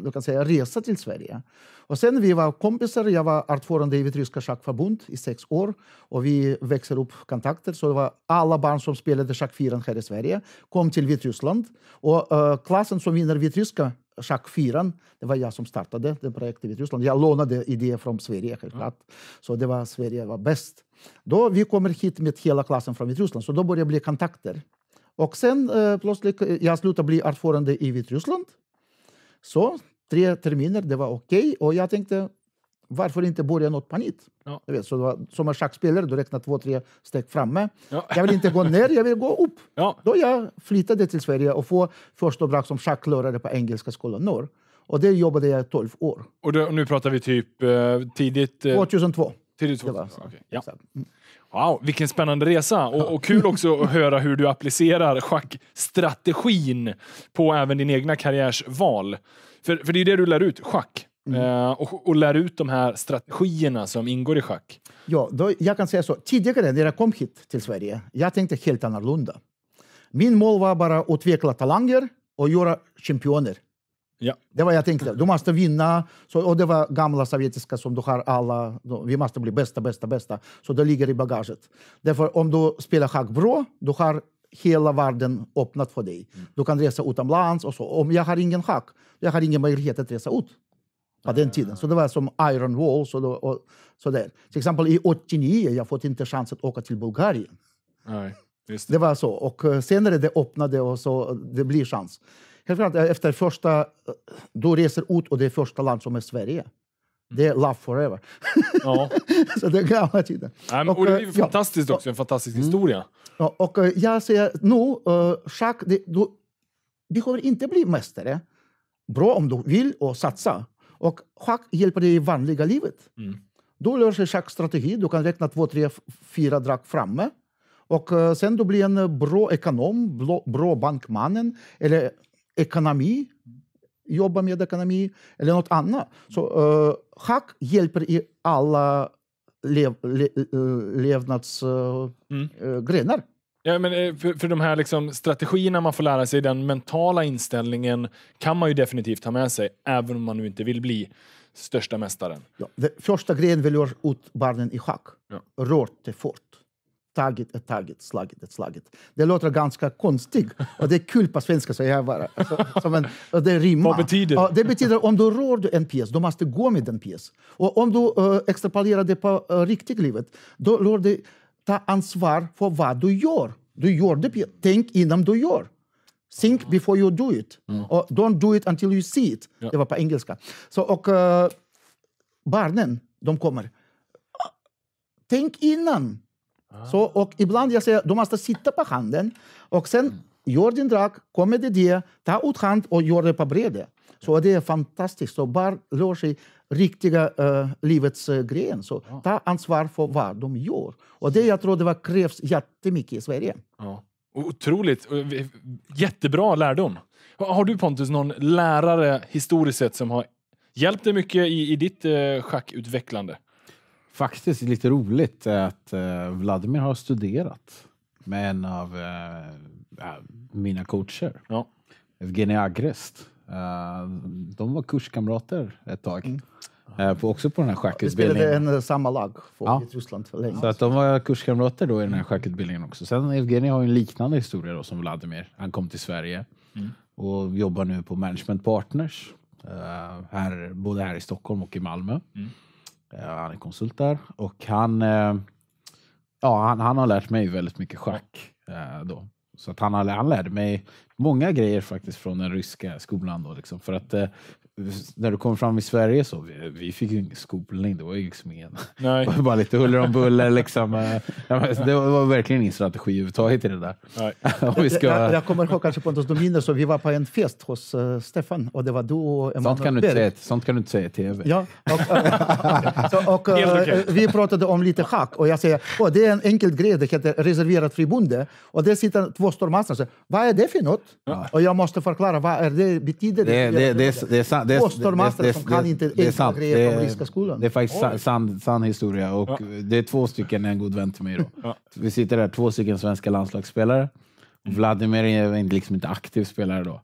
uh, kan säga, resa till Sverige. Och sen vi var kompisar, jag var ordförande i Vitryska schackförbund i sex år och vi växer upp kontakter. Så det var alla barn som spelade schackfyran här i Sverige kom till Vitryssland och uh, klassen som vinner Vitryska Schackfyran, det var jag som startade det projektet i Vitryssland. Jag lånade idéer från Sverige, självklart. Så det var, Sverige var bäst. Då vi kommer hit med hela klassen från Vitryssland, så då började det bli kontakter. Och sen eh, plötsligt, eh, jag slutade bli ordförande i Vitryssland. Så tre terminer, det var okej. Okay. Och jag tänkte, varför inte börja något på nytt? Ja. vet, så var, som en schackspelare, du räknar två, tre steg framme. Ja. Jag vill inte gå ner, jag vill gå upp. Ja. Då jag flyttade till Sverige och få första uppdrag som schacklärare på Engelska skolan Norr. Och det jobbade jag i 12 år. Och, då, och nu pratar vi typ eh, tidigt... Eh, 2002. Tidigt 2002. Var, okay. ja. Mm. Wow, vilken spännande resa! Och, och kul också att höra hur du applicerar schackstrategin på även din egna karriärsval. För, för det är ju det du lär ut, schack. Mm. Eh, och, och, lär ut de här strategierna som ingår i schack. Ja, då, jag kan säga så. Tidigare när jag kom hit till Sverige, jag tänkte helt annorlunda. Min mål var bara att utveckla talanger och göra championer. Ja. Det var jag tänkte. Du måste vinna. Så, och det var gamla sovjetiska som du har alla. Vi måste bli bästa, bästa, bästa. Så det ligger i bagaget. Därför om du spelar schack bra, du har hela världen öppnat för dig. Mm. Du kan resa utomlands och så. Om jag har ingen hack, jag har ingen möjlighet att resa ut på den tiden. Så det var som Iron Walls och, och sådär. Till exempel i 89 jag fått inte chans att åka till Bulgarien. Nej, det. det. var så. Och eh, senare det öppnade och så det blir chans. Helt klart, eh, efter första... Eh, du reser ut och det är första land som är Sverige. Det är Love Forever. Ja. *laughs* så det är gamla tiden. Nej, men, och, och det är ju fantastiskt ja. också, en fantastisk mm. historia. Ja, och jag säger nu, uh, schack, det, du behöver inte bli mästare. Bra om du vill och satsa. Och schack hjälper dig i vanliga livet. Mm. Du lär dig schackstrategi, du kan räkna två, tre, fyra drag framme. Och eh, sen du blir en eh, bra ekonom, bra bankmannen eller ekonomi, jobba med ekonomi eller nåt annat. Så uh, eh, hack hjälper i alla lev, le, levnadsgrenar. Uh, mm. Ja, men eh, för, för de här liksom strategierna man får lära sig, den mentala inställningen kan man ju definitivt ta med sig, även om man nu inte vill bli största mästaren. Ja, det, första grejen vi lär ut barnen i schack, ja. rört är fort. Taget är taget, slaget är slaget. Det låter ganska konstigt, *laughs* och det är kul på svenska. Så jag bara, alltså, som en, det rimmar. Vad betyder det? Det betyder om du rör en pjäs, du måste gå med den pjäs. Och om du uh, extrapolerar det på uh, riktigt livet, då lär du ta ansvar för vad du gör. Du gör det, tänk innan du gör. Think before you do it. Mm. Och don't do it until you see it. Ja. Det var på engelska. Så, och uh, barnen, de kommer. Tänk innan. Ah. Så, och ibland jag säger, du måste sitta på handen och sen mm. gör din drag, kom med det, ta ut hand och gör det på bredden. Så det är fantastiskt. Så barn lär sig riktiga äh, livets äh, eh, grejen. Så ja. ta ansvar för vad de gör. Och det jag tror det var, krävs jättemycket i Sverige. Ja. Otroligt. Eh, jättebra lärdom. Har du Pontus någon lärare historiskt sett som har hjälpt dig mycket i, i ditt eh, schackutvecklande? Faktiskt lite roligt att eh, Vladimir har studerat med en av eh, mina coacher. Ja. Evgenij Agrest. Eh, de var kurskamrater ett tag. Mm. Eh, på, också på den här schackutbildningen. Vi spelade en, eh, samma lag ja. i Ryssland för länge Så att de var kurskamrater då i den här schackutbildningen också. Sen Evgenij har en liknande historia då som Vladimir. Han kom till Sverige mm. och jobbar nu på Management Partners. Uh, här, både här i Stockholm och i Malmö. Mm. Uh, han är konsult där och han, uh, ja, han, han, har lärt mig väldigt mycket schack. då. Så att han, lärde mig många grejer faktiskt från den ryska skolan. Då, liksom. För att eh, när du kom fram i Sverige så, vi, vi fick ju ingen skolning, det var ju liksom ingen, Nej. *laughs* bara lite huller om buller liksom. Eh, det var verkligen ingen strategi överhuvudtaget i det där. *laughs* vi ska... jag, jag kommer ihåg kanske Pontus Domino, så vi var på en fest hos uh, Stefan och det var du och Emanuel sånt kan du inte säga, Sånt kan du inte säga i TV. Ja, och, uh, *laughs* så, och, uh, vi pratade om lite schack och jag säger, oh, det är en enkel grej, det heter reserverat fribonde och det sitter två stormaster och säger, vad är det för något? Ja. Och jag måste förklara, vad är det betyder det? Det, det, det, det, det är sant det, är posttorgmästare som kan inte enkla grejer från ryska skolan. Det är faktiskt oh. sann san historia. Och ja. Det är två stycken, en god vän till mig. Ja. Vi sitter där, två stycken svenska landslagsspelare. Mm. Vladimir är liksom inte aktiv spelare då.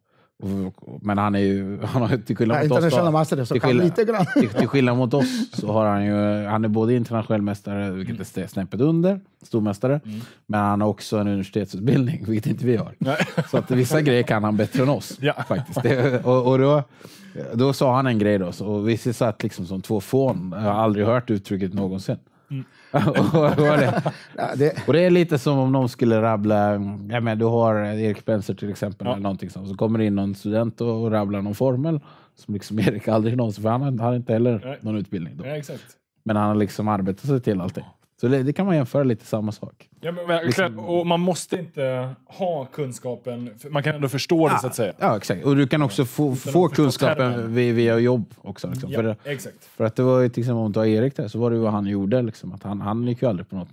Men han är ju... *laughs* Han har, till skillnad mot internationella oss, mästare, så till skillnad, lite grann. *laughs* Till, till, skillnad mot oss så har han ju... Han är både internationell mästare, vilket mm. är snäppet under, stormästare, mm. men han har också en universitetsutbildning, *laughs* vilket inte vi har. Så att vissa grejer kan han bättre än oss. Ja. faktiskt. Det, och, och då, då sa han en grej då, och vi satt liksom som två fån. Jag har aldrig hört uttrycket någonsin. Mm och det är lite som om någon skulle rabbla, ja, men du har Erik Penser till exempel, ja. eller någonting sånt. så kommer det in någon student och rabblar någon formel som liksom *laughs* Erik aldrig någonsin, för han har inte heller någon utbildning. Då. Ja, men han har liksom arbetat sig till allting. Så det, det, kan man jämföra lite samma sak. Ja, men, men, liksom, och man måste inte ha kunskapen, man kan ändå förstå det så att säga. Ja, exakt. Och du kan också få, få kunskapen via, via, jobb också. Liksom. Ja, för, exakt. för att det var ju till exempel om du har Erik där, så var det ju vad han gjorde. Liksom, att han, han gick ju aldrig på något,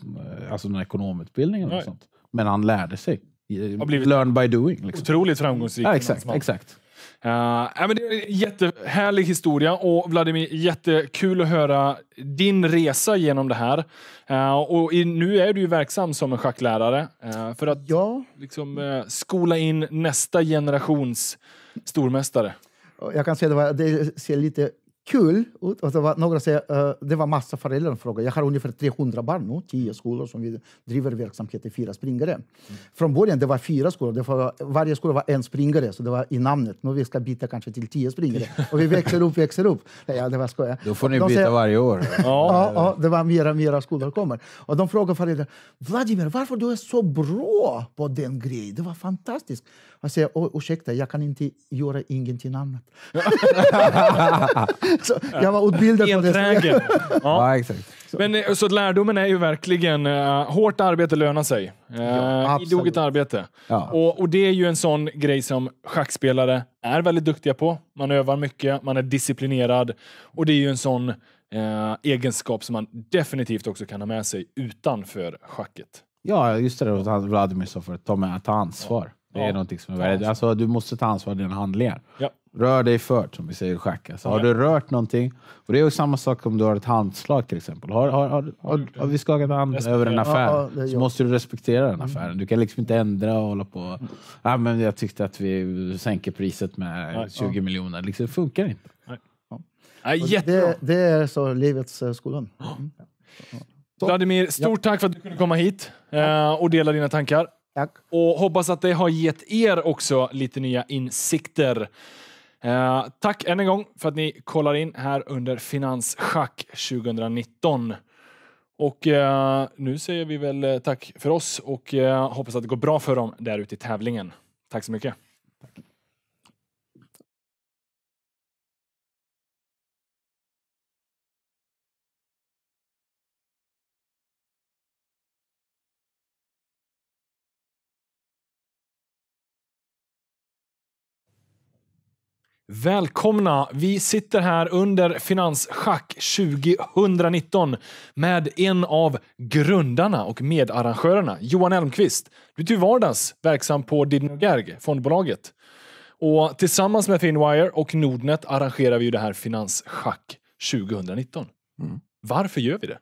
eh, alltså någon ekonomutbildning eller något sånt. Men han lärde sig. Learn by doing. Liksom. Otroligt framgångsrik. Ja, exakt, exakt. Uh, men det är en jättehärlig historia och Vladimir, jättekul att höra din resa genom det här. Uh, och i, nu är du ju verksam som en schacklärare uh, för att ja. liksom, uh, skola in nästa generations stormästare. Jag kan säga att det, det ser lite kul Och det var, några säger, uh, det var massa föräldrar som frågade. Jag har ungefär 300 barn nu, 10 skolor som vi driver verksamhet i fyra springare. Mm. Från början det var fyra skolor, det var, varje skola var en springare, så det var i namnet. Nu vi ska byta kanske till tio springare. *laughs* Och vi växer upp, växer upp. Ja, det var skoja. Då får ni byta säger, varje år. *laughs* ja, ja, det var mera, mera skolor kommer. Och de frågar föräldrarna. Vladimir, varför du är så bra på den grejen? Det var fantastiskt. Jag säger, ursäkta, jag kan inte göra ingenting annat. *laughs* *laughs* så jag var utbildad på det. *laughs* ja. exakt. Eh, så. Men, så lärdomen är ju verkligen, uh, hårt arbete lönar sig. Uh, ja, idoget arbete. Ja. Och, och det är ju en sån grej som schackspelare är väldigt duktiga på. Man övar mycket, man är disciplinerad och det är ju en sån uh, egenskap som man definitivt också kan ha med sig utanför schacket. Ja, just det. Vladimir sa förut, att ta ansvar. Ja. Det är ja. någonting som är väldigt... Alltså, du måste ta ansvar för dina handlingar. Ja. Rör dig fört, som vi säger i schack. Alltså, Har du rört någonting, och det är ju samma sak om du har ett handslag till exempel. Har, har, har, har, mm. har vi skakat hand över en affär, Ja, ja, så måste du respektera den mm. affären. Du kan liksom inte ändra och hålla på. Mm. Ja, men jag tyckte att vi sänker priset med 20 miljoner. Liksom, det funkar inte. Ja, Och jättebra. Det, det är så livets eh, skolan. Mm. *gasps* Vladimir, stort tack för att du kunde komma hit eh, och dela dina tankar. Tack. Och hoppas att det har gett er också lite nya insikter Eh, tack än en gång för att ni kollar in här under Finansschack 2019. Och eh, nu säger vi väl eh, tack för oss och eh, hoppas att det går bra för dem där ute i tävlingen. Tack så mycket. Tack. Välkomna! Vi sitter här under Finansschack 2019 med en av grundarna och medarrangörerna, Johan Elmqvist. Du är till vardags verksam på Didnergerg, fondbolaget. Och tillsammans med Finwire och Nordnet arrangerar vi ju det här Finansschack 2019. Mm. Varför gör vi det?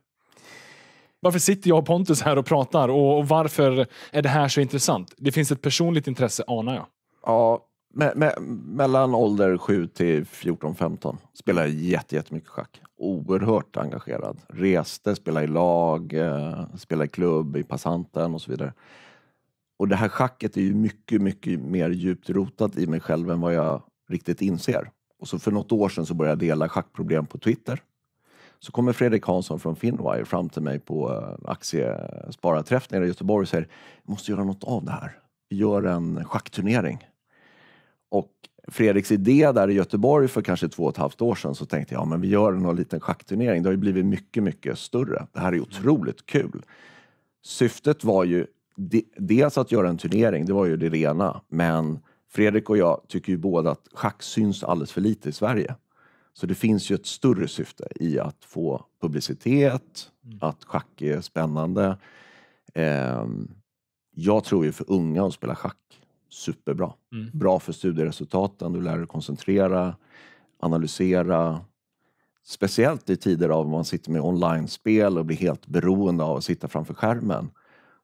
Varför sitter jag och Pontus här och pratar och varför är det här så intressant? Det finns ett personligt intresse anar jag. Ja, me, me, mellan ålder 7 till 14-15 spelade jag jättemycket schack. Oerhört engagerad. Reste, spelade i lag, eh, spelade i klubb, i passanten och så vidare. Och det här schacket är ju mycket, mycket mer djupt rotat i mig själv än vad jag riktigt inser. Och så för något år sedan så började jag dela schackproblem på Twitter. Så kommer Fredrik Hansson från Finwire fram till mig på en eh, aktiespararträff nere i Göteborg och säger ”Vi måste göra något av det här. Vi gör en schackturnering. Och Fredriks idé där i Göteborg för kanske två och ett halvt år sedan så tänkte jag, ja men vi gör en liten schackturnering. Det har ju blivit mycket, mycket större. Det här är mm. otroligt kul. Syftet var ju dels att göra en turnering, det var ju det rena, men Fredrik och jag tycker ju båda att schack syns alldeles för lite i Sverige. Så det finns ju ett större syfte i att få publicitet, mm. att schack är spännande. Ehm, jag tror ju för unga att spela schack superbra. Mm. Bra för studieresultaten, du lär dig koncentrera, analysera. Speciellt i tider av man sitter med online-spel och blir helt beroende av att sitta framför skärmen.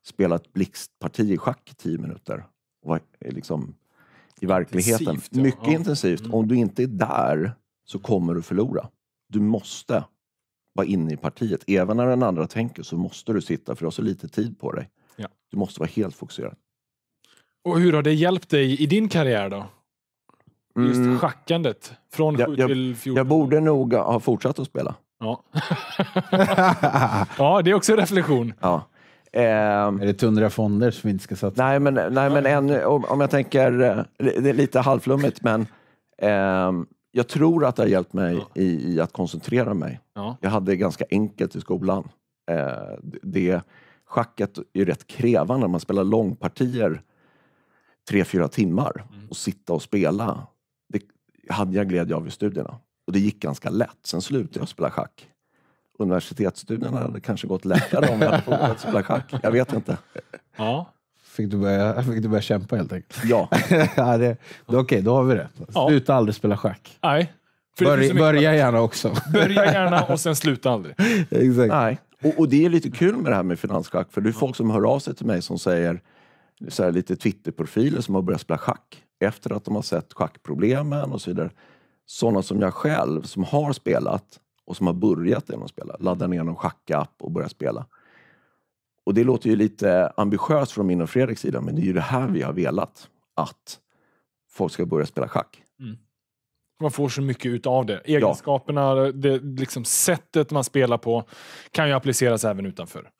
Spela ett blixtparti i schack i tio minuter. Och liksom, I verkligheten. Intensivt, ja. Mycket ja. intensivt. Mm. Om du inte är där så kommer du förlora. Du måste vara inne i partiet. Även när den andra tänker så måste du sitta för du har så lite tid på dig. Ja. Du måste vara helt fokuserad. Och hur har det hjälpt dig i din karriär då? Just mm. schackandet från 7 jag, till 14. Jag borde nog ha fortsatt att spela. Ja, *laughs* ja det är också en reflektion. Ja. Ehm, är det tunnare fonder som vi inte ska satsa Nej, men, nej, men en, om, jag tänker, eh, det är lite halvflummigt, men ehm, jag tror att det har hjälpt mig ja. i, i, att koncentrera mig. Ja. Jag hade det ganska enkelt i skolan. Ehm, det, schacket är ju rätt krävande man spelar långpartier tre, fyra timmar och mm. sitta och spela. Det hade jag glädje av i studierna. Och det gick ganska lätt. Sen slutade jag spela schack. Universitetsstudierna hade kanske gått lättare om jag hade fortsatt spela schack. Jag vet inte. Ja. Fick du börja, fick du börja kämpa helt enkelt? Ja. *laughs* ja det, då, okej, då har vi det. Sluta ja. aldrig spela schack. Nej. Börja, börja gärna också. Börja gärna och sen sluta aldrig. *laughs* Exakt. Nej. Och, och, det är lite kul med det här med finansschack, för det är folk som hör av sig till mig som säger så här lite Twitterprofiler som har börjat spela schack efter att de har sett schackproblemen och så vidare. Sådana som jag själv som har spelat och som har börjat genom att spela, laddar ner någon schackapp och börjar spela. Och det låter ju lite ambitiöst från min och Fredriks sida, men det är ju det här vi har velat. Att folk ska börja spela schack. Mm. Man får så mycket utav det. Egenskaperna, ja. det, liksom sättet man spelar på kan ju appliceras även utanför.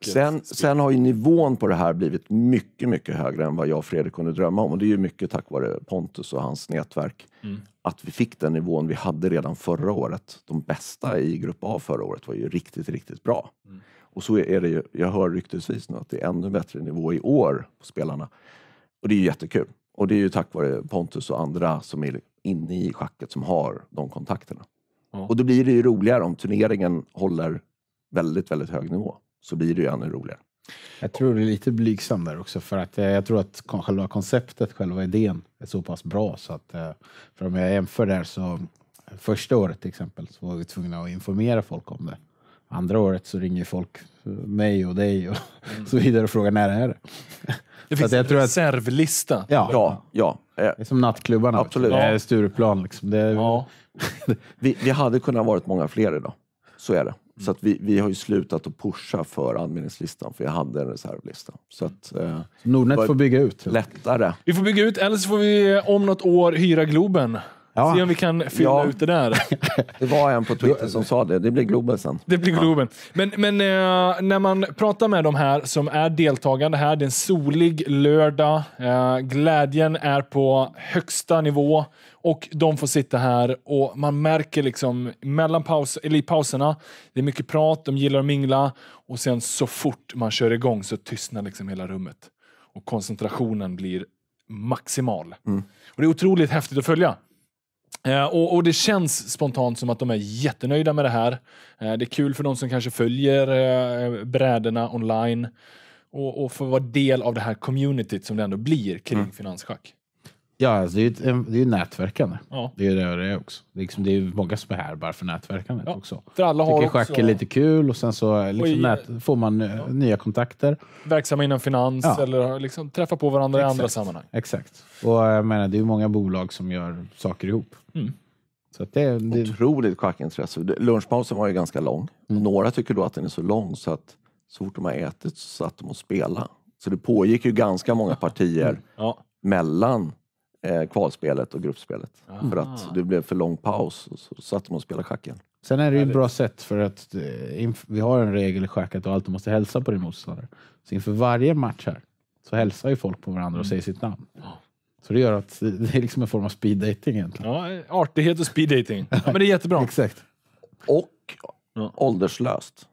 Sen, sen, har ju nivån på det här blivit mycket, mycket högre än vad jag och Fredrik kunde drömma om. Och det är ju mycket tack vare Pontus och hans nätverk. Mm. Att vi fick den nivån vi hade redan förra året. De bästa i Grupp A förra året var ju riktigt, riktigt bra. Mm. Och så är det ju, jag hör ryktesvis nu att det är ännu bättre nivå i år på spelarna. Och det är ju jättekul. Och det är ju tack vare Pontus och andra som är inne i schacket som har de kontakterna. Ja. Och då blir det ju roligare om turneringen håller väldigt, väldigt hög nivå så blir det ju ännu roligare. Jag tror du är lite blygsam där också, för att eh, jag tror att själva konceptet, själva idén är så pass bra så att, eh, för om jag jämför där så, eh, första året till exempel, så var vi tvungna att informera folk om det. Andra året så ringer folk mig och dig och mm. *laughs* så vidare och frågar när är det? *laughs* Det finns en reservlista. Att, ja, ja, ja. Det är som nattklubbarna. Liksom. Absolut. Ja. Stureplan liksom. Det är... ja. *laughs* vi, vi hade kunnat varit många fler idag. Så är det. Så att vi, vi har ju slutat att pusha för anmälningslistan, för jag hade en reservlista. Så att, eh, Nordnet får bygga ut? Lättare. Vi får bygga ut, eller så får vi eh, om något år hyra Globen. Ja. Se om vi kan fylla ja. ut det där. *laughs* det var en på Twitter som sa det. Det blir Globen sen. Det blir Globen. Ja. Men, men eh, när man pratar med de här som är deltagande här, det är en solig lördag. Eh, glädjen är på högsta nivå. Och de får sitta här och man märker liksom mellan paus, eller i pauserna, det är mycket prat, de gillar att mingla och sen så fort man kör igång så tystnar liksom hela rummet. Och koncentrationen blir maximal. Mm. Och Det är otroligt häftigt att följa. Eh, och, och, Det känns spontant som att de är jättenöjda med det här. Eh, det är kul för de som kanske följer eh, bräderna online och, och få vara del av det här communityt som det ändå blir kring mm. finansschack. Ja, alltså det är ju ett, det är ju nätverkande. Ja. Det är ju det det också. Liksom, det är många som är här bara för nätverkandet Ja, också. för alla har Tycker schack är lite kul och sen så liksom, Och nät, får man eh, nya kontakter. Verksamma inom finans Ja. eller liksom träffa på varandra i andra sammanhang. Exakt. Och eh, jag menar, det är ju många bolag som gör saker ihop. Mm. Så det, det, Otroligt schackintresse. Lunchpausen var ju ganska lång. Mm. Några tycker då att den är så lång så att så fort de har ätit så satt de och spelade. Så det pågick ju ganska många partier mm. Ja. mellan eh, kvalspelet och gruppspelet. Aha. För att det blev för lång paus och så satt de och spelade schack igen. Sen är det ju ett bra sätt för att eh, vi har en regel i schack att du alltid måste hälsa på din motståndare. Så inför varje match här så hälsar ju folk på varandra och mm. säger sitt namn. Så det gör att det är liksom en form av speed dating egentligen. Ja, artighet och speed dating. Ja, men det är jättebra. *laughs* Exakt. Och ålderslöst.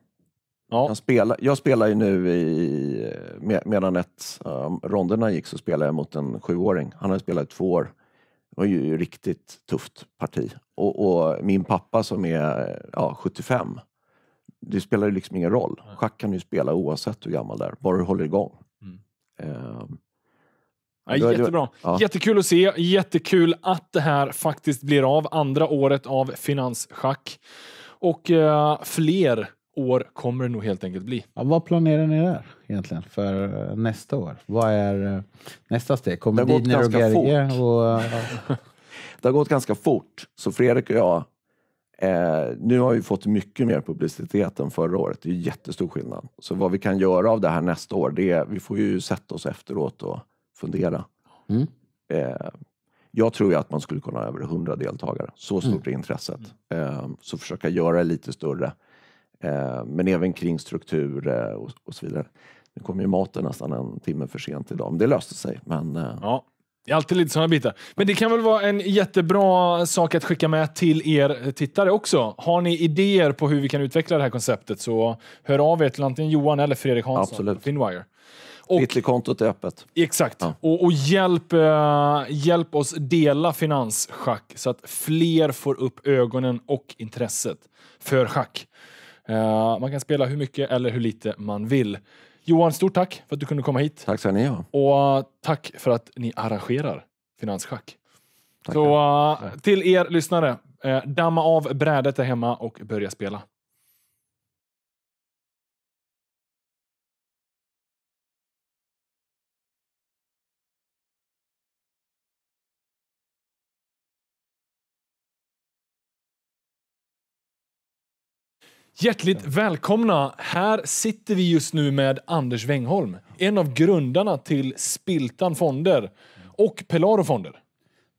Ja. Jag, spelar, jag spelar ju nu i, med, medan ett, um, ronderna gick så spelade jag mot en sjuåring. Han hade spelat i två år. Det var ju ett riktigt tufft parti. Och, och min pappa som är ja, 75, det spelar ju liksom ingen roll. Schack kan du spela oavsett hur gammal du är, bara du håller igång. Mm. Um, Ja, jättebra. Ja. Jättekul att se. Jättekul att det här faktiskt blir av. Andra året av Finansschack. Och eh, fler år kommer det nog helt enkelt bli. Ja, vad planerar ni där egentligen för eh, nästa år? Vad är eh, nästa steg? Kommer det har gått ganska fort. Och, och... Eh, *laughs* det har gått ganska fort, så Fredrik och jag Eh, nu har vi fått mycket mer publicitet än förra året. Det är jättestor skillnad. Så vad vi kan göra av det här nästa år, det är, vi får ju sätta oss efteråt och fundera. Mm. Eh, jag tror ju att man skulle kunna ha över 100 deltagare. Så stort är intresset. Mm. så försöka göra det lite större. Eh, men även kring struktur eh, och, så vidare. Nu kom ju maten nästan en timme för sent idag, men det löste sig. Men, eh. ja. Det är alltid lite sådana bitar. Men det kan väl vara en jättebra sak att skicka med till er tittare också. Har ni idéer på hur vi kan utveckla det här konceptet så hör av er till antingen Johan eller Fredrik Hansson Absolut. på Finwire. kontot är öppet. Exakt. Ja. Och, och hjälp, eh, hjälp oss dela finansschack så att fler får upp ögonen och intresset för schack. Eh, man kan spela hur mycket eller hur lite man vill. Johan, stort tack för att du kunde komma hit. Tack ska ni ha. Och eh, tack för att ni arrangerar Finansschack. Tack. Så eh, till er lyssnare, damma av brädet där hemma och börja spela. Hjärtligt välkomna! Här sitter vi just nu med Anders Wengholm, en av grundarna till Spiltan Fonder och Pelaro Fonder.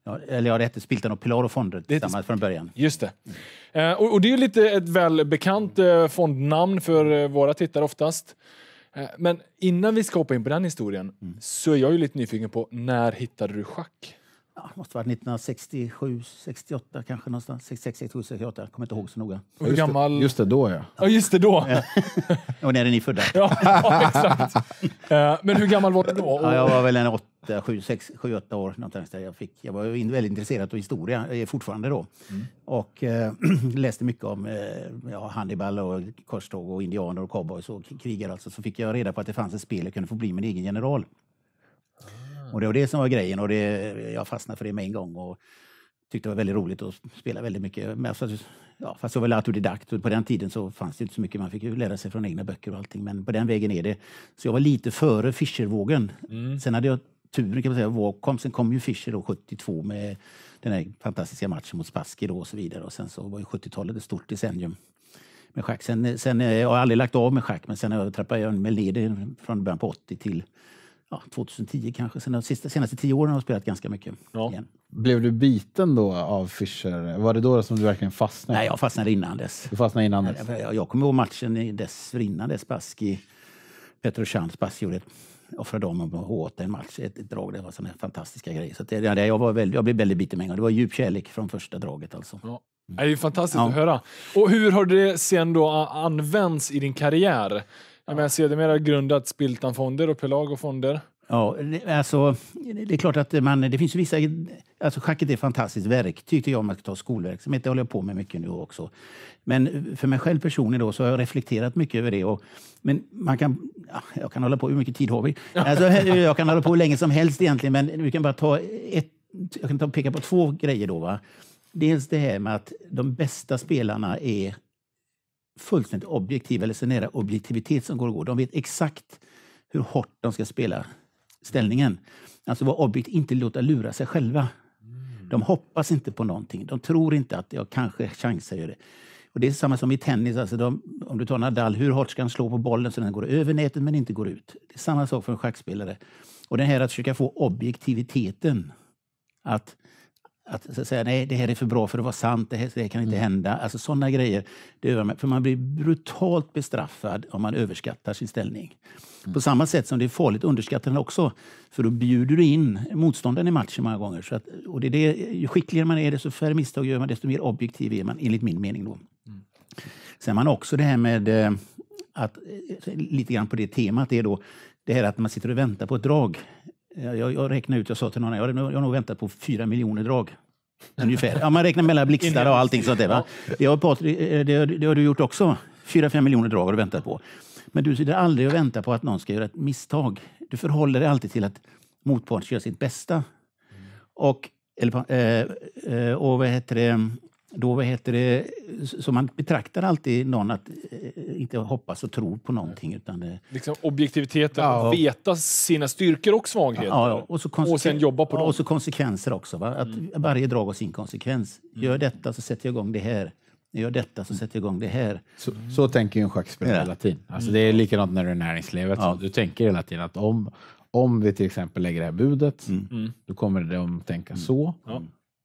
Ja, eller ja, det hette Spiltan och Pelaro Fonder tillsammans från början. Just det. Eh, och, det är lite ett välbekant eh, fondnamn för eh, våra tittare oftast. Men innan vi ska hoppa in på den historien mm. så är jag ju lite nyfiken på när hittade du schack? ja, det måste vara 1967, 68 kanske någonstans. 66, 67, 68. Jag kommer inte ihåg så noga. Ja, just, gammal... det, just det, då ja. Ja, just det då. *laughs* och när är ni födda? ja, ja, exakt. Eh, men hur gammal var du då? Ja, jag var väl en 8, 7, 6, 7, 8 år. Någonstans där jag, fick, jag var väldigt intresserad av historia, jag eh, är fortfarande då. Mm. Och äh, *clears throat* läste mycket om äh, ja, handiball och korståg och indianer och cowboys och krigare. Alltså, så fick jag reda på att det fanns ett spel jag kunde få bli min egen general. Och det var det som var grejen och det, jag fastnade för det med en gång. Och, tyckte det var väldigt roligt att spela väldigt mycket. Men alltså, ja, fast jag var autodidakt och på den tiden så fanns det inte så mycket. Man fick ju lära sig från egna böcker och allting. Men på den vägen är det. Så jag var lite före Fischervågen. Mm. Sen hade jag turen kan man säga. Våg kom, sen kom ju Fischer då 72 med den här fantastiska matchen mot Spassky då och så vidare. Och sen så var ju 70-talet ett stort decennium med schack. Sen, sen, eh, jag har aldrig lagt av med schack, men sen trappade jag ner det från början på 80 till ja, 2010 kanske. Sen de sista, senaste tio åren har jag spelat ganska mycket. Ja. Igen. Blev du biten då av Fischer? Var det då som du verkligen fastnade? Nej, jag fastnade innan dess. Du fastnade innan dess? Nej, jag, jag kommer ihåg matchen dessförinnan där petro Petrosjan Spassky gjorde ett offrade om på H8 en match, ett, ett drag. Det var såna fantastiska grejer. Så det, jag, var väldigt, jag blev väldigt biten med en gång. Det var djup kärlek från första draget alltså. Ja. Det är fantastiskt ja. att höra. Och hur har det sen då använts i din karriär? Ja, men sedermera grundat Spiltanfonder och Pelagofonder. Ja, alltså, det är klart att man, det finns vissa... Alltså schacket är ett fantastiskt verktyg tycker jag om man ska ta skolverksamhet. Det håller jag på med mycket nu också. Men för mig själv personligen då, så har jag reflekterat mycket över det. Och, men man kan... Ja, jag kan hålla på... Hur mycket tid har vi? Alltså, *laughs* jag kan hålla på hur länge som helst egentligen, men vi kan bara ta ett... Jag kan ta, peka på två grejer då. Va? Dels det här med att de bästa spelarna är fullständigt objektiva, eller sen är det objektivitet som går och går. De vet exakt hur hårt de ska spela ställningen. Alltså vara objekt, inte låta lura sig själva. Mm. De hoppas inte på någonting. De tror inte att jag kanske chansar. Det. Och det är samma som i tennis. Alltså de, om du tar Nadal, hur hårt ska han slå på bollen så den går över nätet men inte går ut? Det är samma sak för en schackspelare. Och det här att försöka få objektiviteten. Att att säga nej, det här är för bra för att vara sant, det här, det här kan inte mm. hända. Alltså sådana grejer. Det övar man. För man blir brutalt bestraffad om man överskattar sin ställning. Mm. På samma sätt som det är farligt att underskatta den också. För då bjuder du in motståndaren i matchen många gånger. Så att, och det är det, ju skickligare man är, desto färre misstag gör man, desto mer objektiv är man, enligt min mening. Då. Mm. Sen man också det här med eh, att, eh, lite grann på det temat, är då det här att man sitter och väntar på ett drag. Eh, jag, jag räknade ut, jag sa till någon, jag har, jag har nog väntat på fyra miljoner drag. Ungefär. Ja, man räknar mellan blixtar och allting sånt där. Va? Eh, eh, det, har Patrik, det, det har du gjort också. Fyra, fem miljoner drag har du väntat på. Men du sitter aldrig och väntar på att någon ska göra ett misstag. Du förhåller dig alltid till att motparten ska göra sitt bästa. Mm. Och, eller, eh, och vad heter det? då vad heter det, så man betraktar alltid någon att eh, inte hoppas och tro på någonting. Utan det, liksom objektiviteten, ja. veta sina styrkor och svagheter ja, Och, så och sen jobba på dem. Och så konsekvenser också. Va? Att mm. Varje drag har sin konsekvens. Mm. Gör detta så sätter jag igång det här. Jag gör detta så sätter jag igång det här. Så, så tänker ju en schackspelare hela tiden. Alltså det är mm. likadant när du är i näringslivet. Ja. Du tänker hela tiden att om, om vi till exempel lägger det här budet, mm. mm. då kommer de tänka så.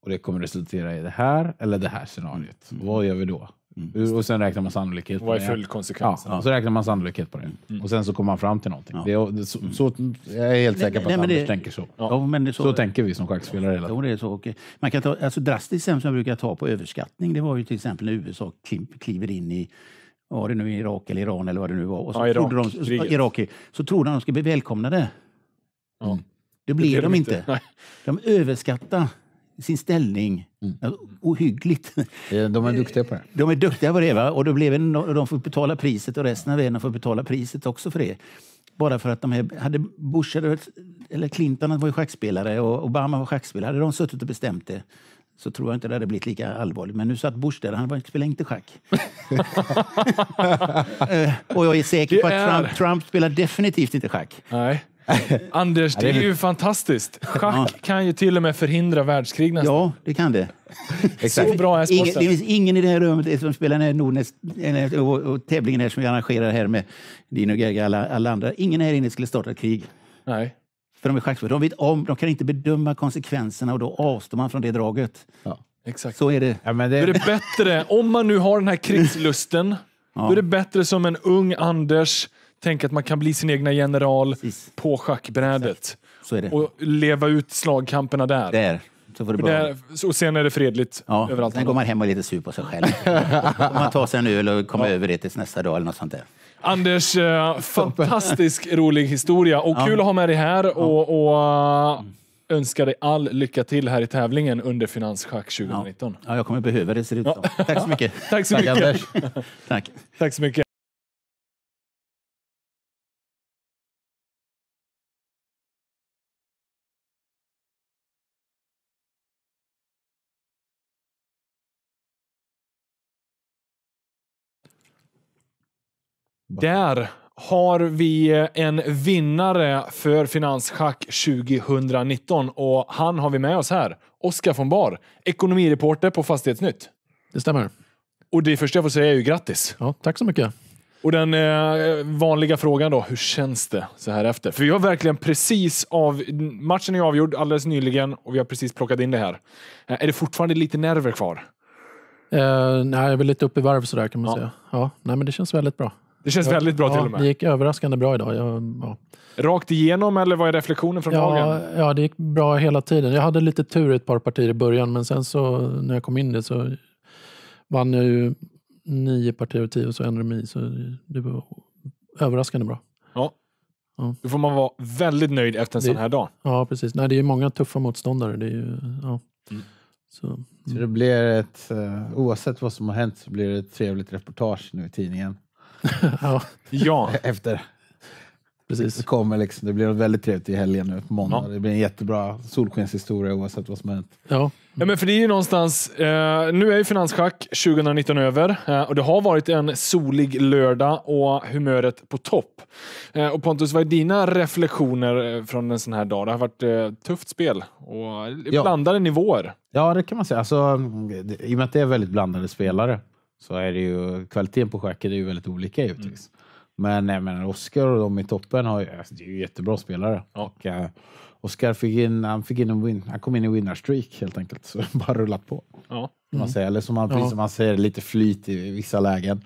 Och det kommer resultera i det här eller det här scenariot. Mm. Vad gör vi då? Mm. Och sen räknar man sannolikhet. Vad är full konsekvens? Ja, så räknar man sannolikhet på det. Mm. mm. Och sen så kommer man fram till någonting. Ja. Det, så, mm. så, jag är helt säker på nej, att Anders det, tänker så. Ja, men så. Så tänker vi som schackspelare. Ja, det är man kan ta, alltså, drastiskt exempel som jag brukar ta på överskattning, det var ju till exempel när USA kliver in i var det nu Irak eller Iran eller vad det nu var. Och så ja, Irak, trodde de, kriget. Irak, så trodde de att de skulle bli välkomnade. Ja. Det blev de inte. inte. *laughs* De överskattade sin ställning. Mm. Ohyggligt. De är duktiga på det. De är duktiga på det. Va? Och blev en, de får betala priset och resten av världen får betala priset också för det. Bara för att de hade Bush eller Clinton var ju schackspelare och Obama var schackspelare. Hade de suttit och bestämt det så tror jag inte det hade blivit lika allvarligt. Men nu satt Bush där, han spelade inte schack. *laughs* Eh, och jag är säker på att Trump, Trump spelar definitivt inte schack. Nej. *laughs* Anders, det är ju fantastiskt. Schack kan ju till och med förhindra världskrig nästan. Ja, det kan det. *laughs* Exakt. Så bra är ingen, Det finns ingen i det här rummet eh, som spelar den här Nordnäs, och, och tävlingen här som vi arrangerar här med Dino Gerga och alla, alla andra. Ingen här inne skulle starta ett krig. Nej. För de är schackspelare. De de kan inte bedöma konsekvenserna och då avstår man från det draget. Ja. Exakt. Så är det. Ja, men det... Är det bättre, om man nu har den här krigslusten, *laughs* ja. då är det bättre som en ung Anders Tänk att man kan bli sin egna general Precis. på schackbrädet. Och leva ut slagkamperna där. där. Så får det där, och sen är det fredligt ja, överallt. Sen går man hem och är lite sur på sig själv. man tar sig en öl och kommer ja. över det tills nästa dag eller något sånt där. Anders, eh, fantastisk rolig historia och ja. kul att ha med dig här och, och eh, önskar dig all lycka till här i tävlingen under Finansschack 2019. Ja, jag kommer behöva det ser det ut som. *laughs* Tack så mycket. Tack så mycket. Tack, Tack. Tack så mycket. Där har vi en vinnare för Finansschack 2019 och han har vi med oss här. Oskar von Bar, ekonomireporter på Fastighetsnytt. Det stämmer. Och det första jag får säga är ju grattis. Ja, tack så mycket. Och den eh, vanliga frågan då, hur känns det så här efter? För vi har verkligen precis av... Matchen är avgjord alldeles nyligen och vi har precis plockat in det här. Eh, är det fortfarande lite nerver kvar? Eh, nej, jag är väl lite upp i varv sådär kan man ja. säga. Ja, nej, men det känns väldigt bra. Det känns väldigt bra ja, till och med. Det gick överraskande bra idag. Jag, ja. Rakt igenom eller vad är reflektionen från ja, dagen? Ja, det gick bra hela tiden. Jag hade lite tur i ett par partier i början men sen så när jag kom in det så vann jag ju nio partier av tio och så en mig Så det var överraskande bra. Ja. ja. Då får man vara väldigt nöjd efter en det, sån här dag. Ja, precis. Nej, det är många tuffa motståndare. Det är ju, ja. Mm. Så, mm. så, det blir ett, eh, oavsett vad som har hänt, så blir det ett trevligt reportage nu i tidningen. *laughs* ja. Efter. Precis. Det, kommer liksom, det blir väldigt trevligt i helgen nu på måndag. Ja. Det blir en jättebra solskenshistoria oavsett vad som har hänt. Ja. Mm. ja. men för det är ju någonstans, eh, nu är ju Finansschack 2019 över eh, och det har varit en solig lördag och humöret på topp. Eh, och Pontus, vad är dina reflektioner eh, från en sån här dag? Det har varit eh, tufft spel och ja. blandade nivåer. Ja, det kan man säga. Alltså, I och med att det är väldigt blandade spelare så är det ju kvaliteten på schacket är ju väldigt olika givetvis. Mm. Men jag menar, Oscar och de i toppen har, alltså, det är ju jättebra spelare. Ja. Och, uh, Oscar fick in, han, fick in en win, han kom in i vinnarstreak helt enkelt. Så *laughs* bara rullat på. Ja. Mm. Man säger, eller som man, ja. som man säger, lite flyt i vissa lägen.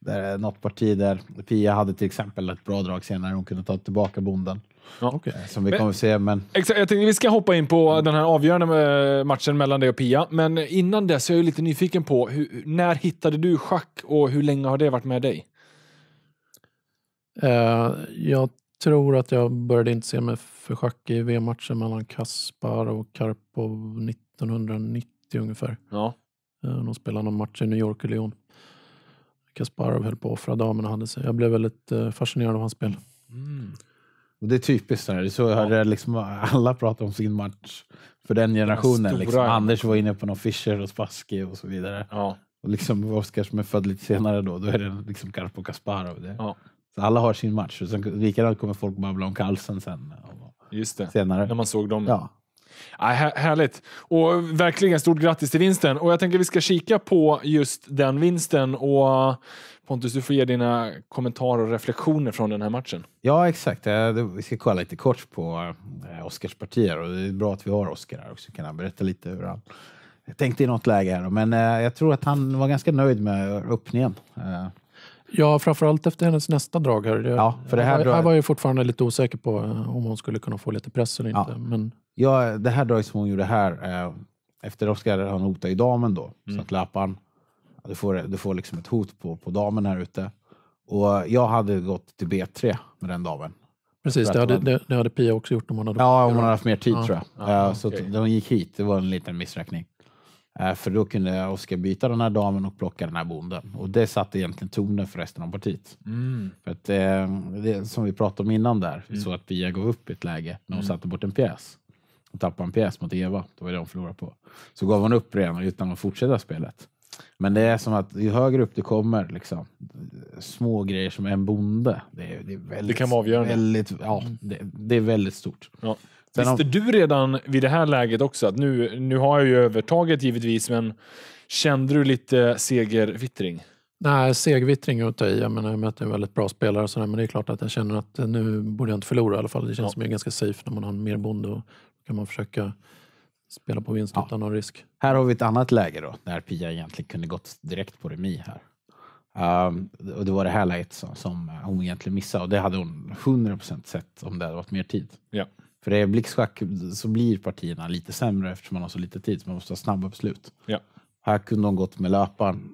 Där, eh, något parti där Pia hade till exempel ett bra drag senare. Hon kunde ta tillbaka bonden. Ja. Okay. Eh, som vi kommer att se, men... Exakt, jag tänkte vi ska hoppa in på mm. den här avgörande eh, matchen mellan dig och Pia, men innan det så är jag lite nyfiken på, hur, när hittade du schack och hur länge har det varit med dig? Uh, jag tror att jag började inte se mig för schack i VM-matchen mellan Kaspar och Karpov 1990 ungefär. Ja. Uh, de spelade någon match i New York och Lyon. Kasparov höll på att offra damerna hade sig. Jag blev väldigt fascinerad av hans spel. Mm. Och det är typiskt så här. Så har ja. liksom, alla pratar om sin match för den generationen. Den liksom. Anders var inne på någon Fischer och Spassky och så vidare. Ja. Och liksom Oskar som är född lite senare då, då är det liksom Karpo Kasparov. Det. Ja. Så alla har sin match. Och sen, likadant kommer folk babbla om Karlsson sen. Just det, senare. när man såg dem. Ja. Ah, härligt! Och verkligen stort grattis till vinsten. Och Jag tänker att vi ska kika på just den vinsten. Och Pontus, du får ge dina kommentarer och reflektioner från den här matchen. Ja, exakt. Eh, vi ska kolla lite kort på eh, Oscars partier. Och det är bra att vi har Oscar här också. Kan han berätta lite hur han tänkte i något läge här. Men eh, jag tror att han var ganska nöjd med öppningen. Ja, framförallt efter hennes nästa drag här. ja, för det här, jag, här var jag fortfarande lite osäker på eh, om hon skulle kunna få lite press eller inte. Ja. Men... Ja, det här draget som hon gjorde här, eh, efter Oscar, han hotar ju damen då. Mm. Så att löparen, du får, du får liksom ett hot på, på damen här ute. Och jag hade gått till B3 med den damen. Precis, det hade, hon... det, det hade Pia också gjort om hon hade Ja, om hon hade haft mer tid ja. tror jag. Ja, uh, eh, okay. så hon gick hit, det var en liten missräkning. Eh, för då kunde Oskar byta den här damen och plocka den här bonden. Och det satte egentligen tonen för resten av partiet. Mm. För att, eh, det, som vi pratade om innan där, mm. så att Pia gav upp i ett läge när hon mm. satte bort en pjäs. Hon tappade en pjäs mot Eva, det var det hon förlorade på. Så gav hon upp redan utan att fortsätta spelet. Men det är som att ju högre upp du kommer, liksom, små grejer som en bonde, det, är, det, är väldigt, det kan vara avgörande. Väldigt, ja, mm. det, det är väldigt stort. Ja. Sen Visste du redan vid det här läget också att nu, nu har jag ju övertaget givetvis, men kände du lite segervittring? Nej, segvittring att ta i. Jag menar, jag möter en väldigt bra spelare och sådär, men det är klart att jag känner att nu borde jag inte förlora i alla fall. Det känns ja. som jag är ganska safe när man har en merbonde. och kan man försöka spela på vinst ja. utan någon risk. Här har vi ett annat läge då, när Pia egentligen kunde gått direkt på remi här. Um, och det var det här läget som, som hon egentligen missade och det hade hon 100% sett om det hade varit mer tid. Ja. För det är blixtschack så blir partierna lite sämre eftersom man har så lite tid, så man måste ha snabba beslut. Ja. Här kunde de gått med löparen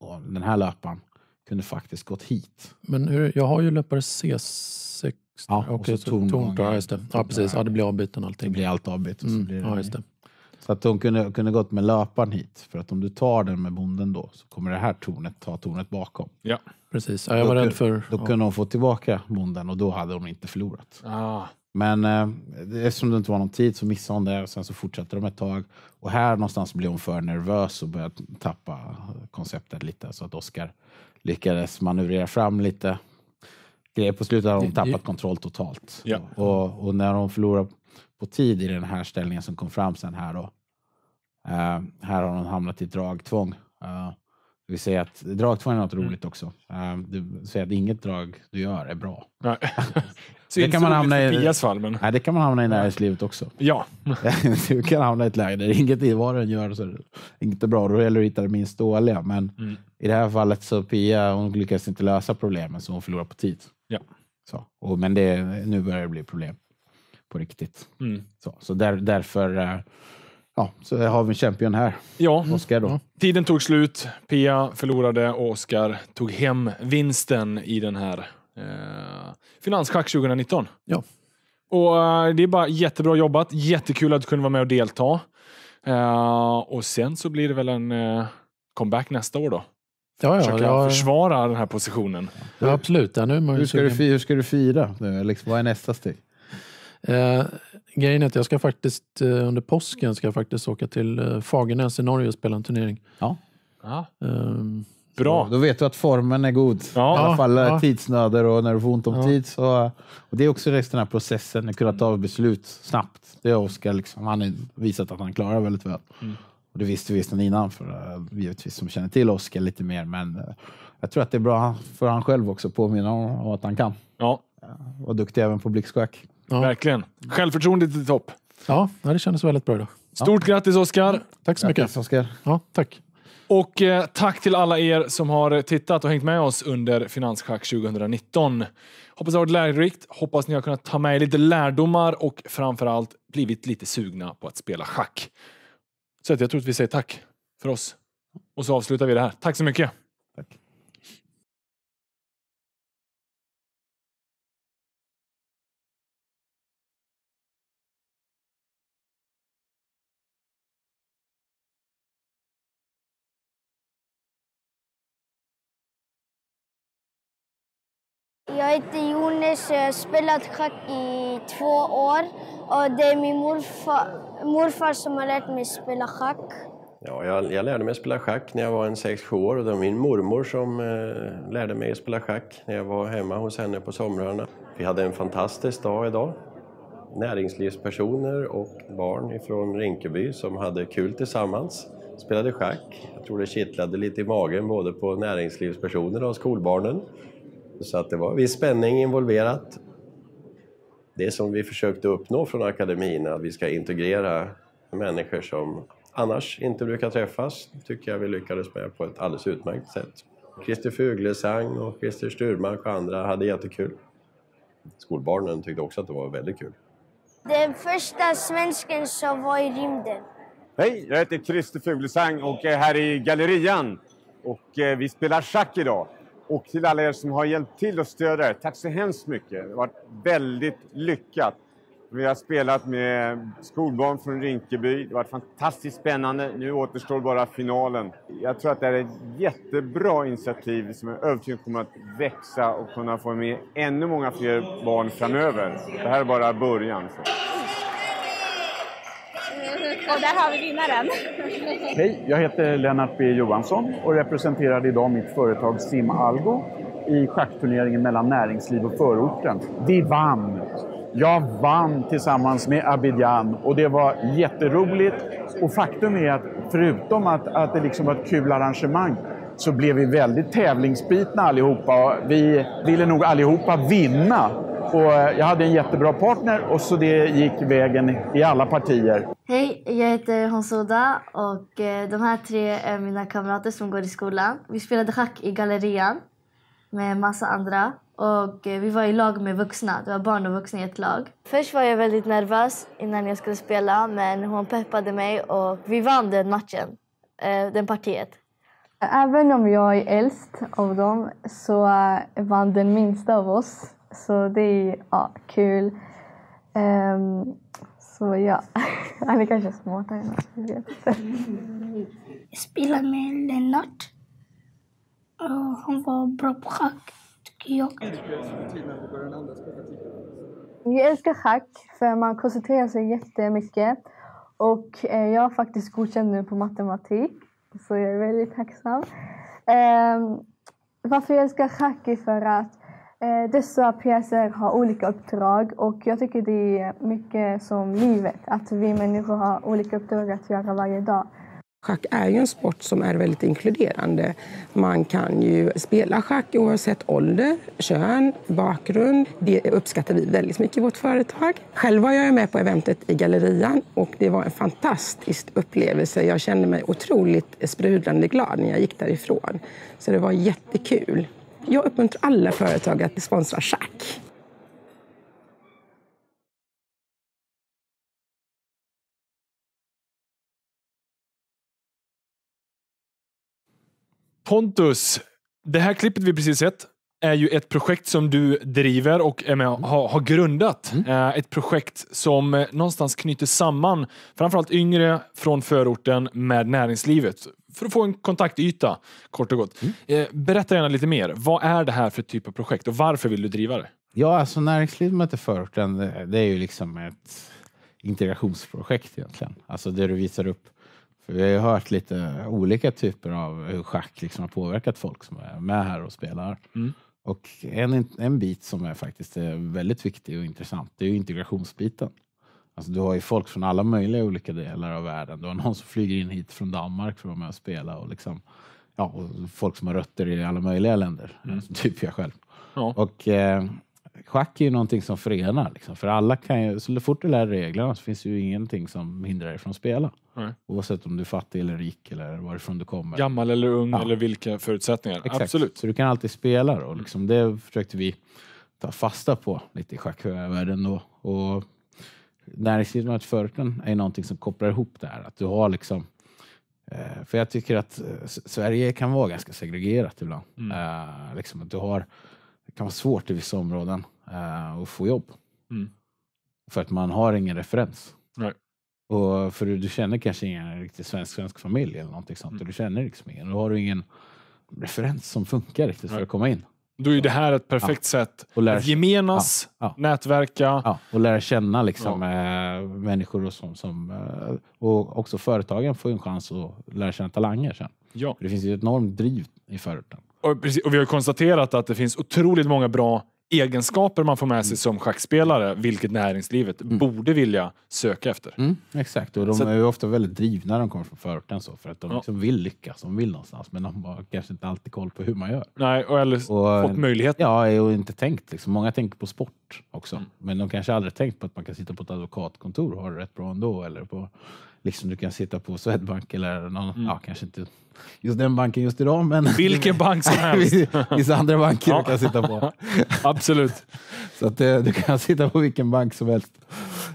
och den här löparen kunde faktiskt gått hit. Men hur, jag har ju löpare C6. Ja, Okej, okay, så torn, ja, just det. Ja, precis. Ja, det blir avbyten allting. Det blir allt avbyte. Mm, så, ja, just det. så att de kunde, kunde gått med löparen hit, för att om du tar den med bonden då så kommer det här tornet ta tornet bakom. Ja, precis. Ja, jag var då, rädd för... Då kunde ja. de få tillbaka bonden och då hade de inte förlorat. Ah. Men eh, eftersom det inte var någon tid så missade hon det och sen så fortsatte de ett tag. Och här någonstans blev hon för nervös och började tappa konceptet lite så att Oscar lyckades manövrera fram lite grejer. På slutet hade hon tappat kontroll totalt. Ja. Och, och, när hon förlorar på tid i den här ställningen som kom fram sen här då. Eh, här har hon hamnat i dragtvång. Eh, vi säger att dragtvåan är något mm. roligt också. Ehm, du säger att inget drag du gör är bra. Nej. *laughs* det, kan *laughs* man hamna i, fall, men... nej, det kan man hamna i näringslivet också. *laughs* Ja. du kan hamna i ett läge där inget i vad den gör så är inte bra. Då gäller det att hitta det minst dåliga. Men mm. i det här fallet så Pia hon lyckades inte lösa problemen så hon förlorar på tid. Ja. Så. Och, men det, nu börjar det bli problem på riktigt. Mm. Så, så där, därför eh, Ja, så har vi en champion här. Ja. Oscar då. Mm. Tiden tog slut, Pia förlorade och Oscar tog hem vinsten i den här eh, Finansschack 2019. Ja. Och eh, Det är bara jättebra jobbat. Jättekul att du kunde vara med och delta. Eh, och sen så blir det väl en eh, comeback nästa år då. Ja, ja, Försöka ja, försvara den här positionen. Ja, absolut. Ja, nu hur, ska du, hur ska du fira? Nu? Liksom, vad är nästa steg? Eh, Grejen är att jag ska faktiskt eh, under påsken ska jag faktiskt åka till eh, Fagernäs i Norge och spela en turnering. Ja. Um, Bra. då vet du att formen är god. Ja. I alla fall ja. Eh, tidsnöder och när du får ont om ja. tid. Så, och det är också resten av processen, att kunna ta beslut snabbt. Det har Oskar liksom, visat att han klarar väldigt väl. Mm. Och det visste vi sedan innan, för, givetvis, som känner till Oskar lite mer. Men jag tror att det är bra för han själv också att påminna om att han kan. Ja. var duktig även på blixtschack. Ja. Verkligen. Självförtroendet i topp. Ja, det kändes väldigt bra idag. Stort ja. grattis Oskar! Tack så mycket. Grattis, Oscar. Ja, tack. Och eh, tack till alla er som har eh, tittat och hängt med oss under Finansschack 2019. Hoppas det har varit lärorikt. Hoppas ni har kunnat ta med er lite lärdomar och framförallt blivit lite sugna på att spela schack. Så att jag tror att vi säger tack för oss. Och så avslutar vi det här. Tack så mycket! Jag heter Jonas och jag har spelat schack i två år. Och det är min morfar, morfar som har lärt mig spela schack. Ja, jag, jag, lärde mig spela schack när jag var en 6-7 år och det var min mormor som eh, lärde mig spela schack när jag var hemma hos henne på somrarna. Vi hade en fantastisk dag idag. Näringslivspersoner och barn från Rinkeby som hade kul tillsammans, spelade schack. Jag tror det kittlade lite i magen både på näringslivspersonerna och skolbarnen. Så att det var viss spänning involverat. Det som vi försökte uppnå från akademin, att vi ska integrera människor som annars inte brukar träffas, tycker jag vi lyckades med på ett alldeles utmärkt sätt. Christer Fuglesang och Christer Sturmark och andra hade jättekul. Skolbarnen tyckte också att det var väldigt kul. Den första svensken som var i rymden. Hej, jag heter Christer Fuglesang och är här i Gallerian. Och eh, vi spelar schack idag. Och till alla er som har hjälpt till och stöder, tack så hemskt mycket. Det har varit väldigt lyckat. Vi har spelat med skolbarn från Rinkeby. Det har varit fantastiskt spännande. Nu återstår bara finalen. Jag tror att det här är ett jättebra initiativ som jag är övertygad kommer att växa och kunna få med ännu många fler barn framöver. Det här är bara början. Så. Och där har vi vinnaren. Hej, jag heter Lennart B Johansson och representerar idag mitt företag SimAlgo i schackturneringen mellan näringsliv och förorten. Vi vann! Jag vann tillsammans med Abidjan och det var jätteroligt. Och faktum är att förutom att, att det liksom var ett kul arrangemang så blev vi väldigt tävlingsbitna allihopa. Vi ville nog allihopa vinna och eh, jag hade en jättebra partner och så det gick vägen i alla partier. Hej, jag heter Honsoda och eh, de här tre är mina kamrater som går i skolan. Vi spelade schack i gallerian med massa andra och eh, vi var i lag med vuxna. Det var barn och vuxna i ett lag. Först var jag väldigt nervös innan jag skulle spela men hon peppade mig och vi vann den matchen, den partiet. Även om jag är äldst av dem så vann den minsta av oss. Så det är ja, kul. Um, så ja, han *laughs* är kanske smartare än oss. Jag spelade med Lennart. Och han var bra på schack, tycker jag. Jag älskar schack för man koncentrerar sig jättemycket. Och eh, jag har faktiskt godkänd nu på matematik, så jag är väldigt tacksam. Um, varför jag älskar schack är för att Eh, dessa pjäser har olika uppdrag och jag tycker det är mycket som livet, att vi människor har olika uppdrag att göra varje dag. Schack är ju en sport som är väldigt inkluderande. Man kan ju spela schack oavsett ålder, kön, bakgrund. Det uppskattar vi väldigt mycket i vårt företag. Själv var jag med på eventet i Gallerian och det var en fantastisk upplevelse. Jag kände mig otroligt sprudlande glad när jag gick därifrån. Så det var jättekul. Jag uppmuntrar alla företag att sponsra schack. Pontus, det här klippet vi precis sett är ju ett projekt som du driver och är med, har, har grundat. Mm. Eh, ett projekt som eh, någonstans knyter samman framförallt yngre från förorten med näringslivet för att få en kontaktyta, kort och gott. Mm. Eh, berätta gärna lite mer. Vad är det här för typ av projekt och varför vill du driva det? Ja, alltså näringslivet möter förorten, det är ju liksom ett integrationsprojekt egentligen. Alltså det du visar upp. För vi har ju hört lite olika typer av hur schack liksom har påverkat folk som är med här och spelar. Mm. Och en, en bit som är faktiskt är eh, väldigt viktig och intressant, det är integrationsbiten. Alltså du har ju folk från alla möjliga olika delar av världen. Du har någon som flyger in hit från Danmark för att vara med och spela och liksom, ja, och folk som har rötter i alla möjliga länder, mm. Eh, typ jag själv. Ja. Och eh, schack är ju någonting som förenar, liksom. för alla kan ju, så fort du lär dig reglerna så finns det ju ingenting som hindrar dig från att spela. Nej. Oavsett om du är fattig eller rik eller varifrån du kommer. Gammal eller ung ja. eller vilka förutsättningar. Exakt. Absolut. Så du kan alltid spela då. Mm. Liksom. Det försökte vi ta fasta på lite i schackvärlden då. Och näringslivsmarknadsföretagen är någonting som kopplar ihop det här. Att du har liksom, eh, för jag tycker att eh, Sverige kan vara ganska segregerat ibland. Mm. Eh, liksom att du har, det kan vara svårt i vissa områden att få jobb. Mm. För att man har ingen referens. Nej. Och för du känner kanske ingen riktigt svensk-svensk familj eller någonting sånt. Mm. Du känner liksom ingen. Då har du ingen referens som funkar riktigt för att komma in. Då är det här ett perfekt ja. sätt att gemenas, ja. Ja. nätverka. och lära känna liksom, äh, människor och, som, som äh, och också företagen får en chans att lära känna talanger sen. Ja. det finns ju ett enormt driv i förorten. Och, och vi har konstaterat att det finns otroligt många bra egenskaper man får med sig mm. som schackspelare, vilket näringslivet mm. borde vilja söka efter. Mm, exakt, och de så är ju ofta väldigt drivna när de kommer från förorten så, för att de ja. liksom vill lyckas, de vill någonstans, men de har kanske inte alltid koll på hur man gör. Nej, och eller och, eh, fått möjlighet. Ja, och inte tänkt. Liksom. Många tänker på sport också, mm. men de kanske aldrig tänkt på att man kan sitta på ett advokatkontor och ha det rätt bra ändå, eller på liksom du kan sitta på Swedbank eller någon, mm. ja, kanske inte just den banken just idag. Men Vilken bank som *laughs* helst. vissa andra banker ja. du kan sitta på. *laughs* Absolut. Så att, eh, du kan sitta på vilken bank som helst.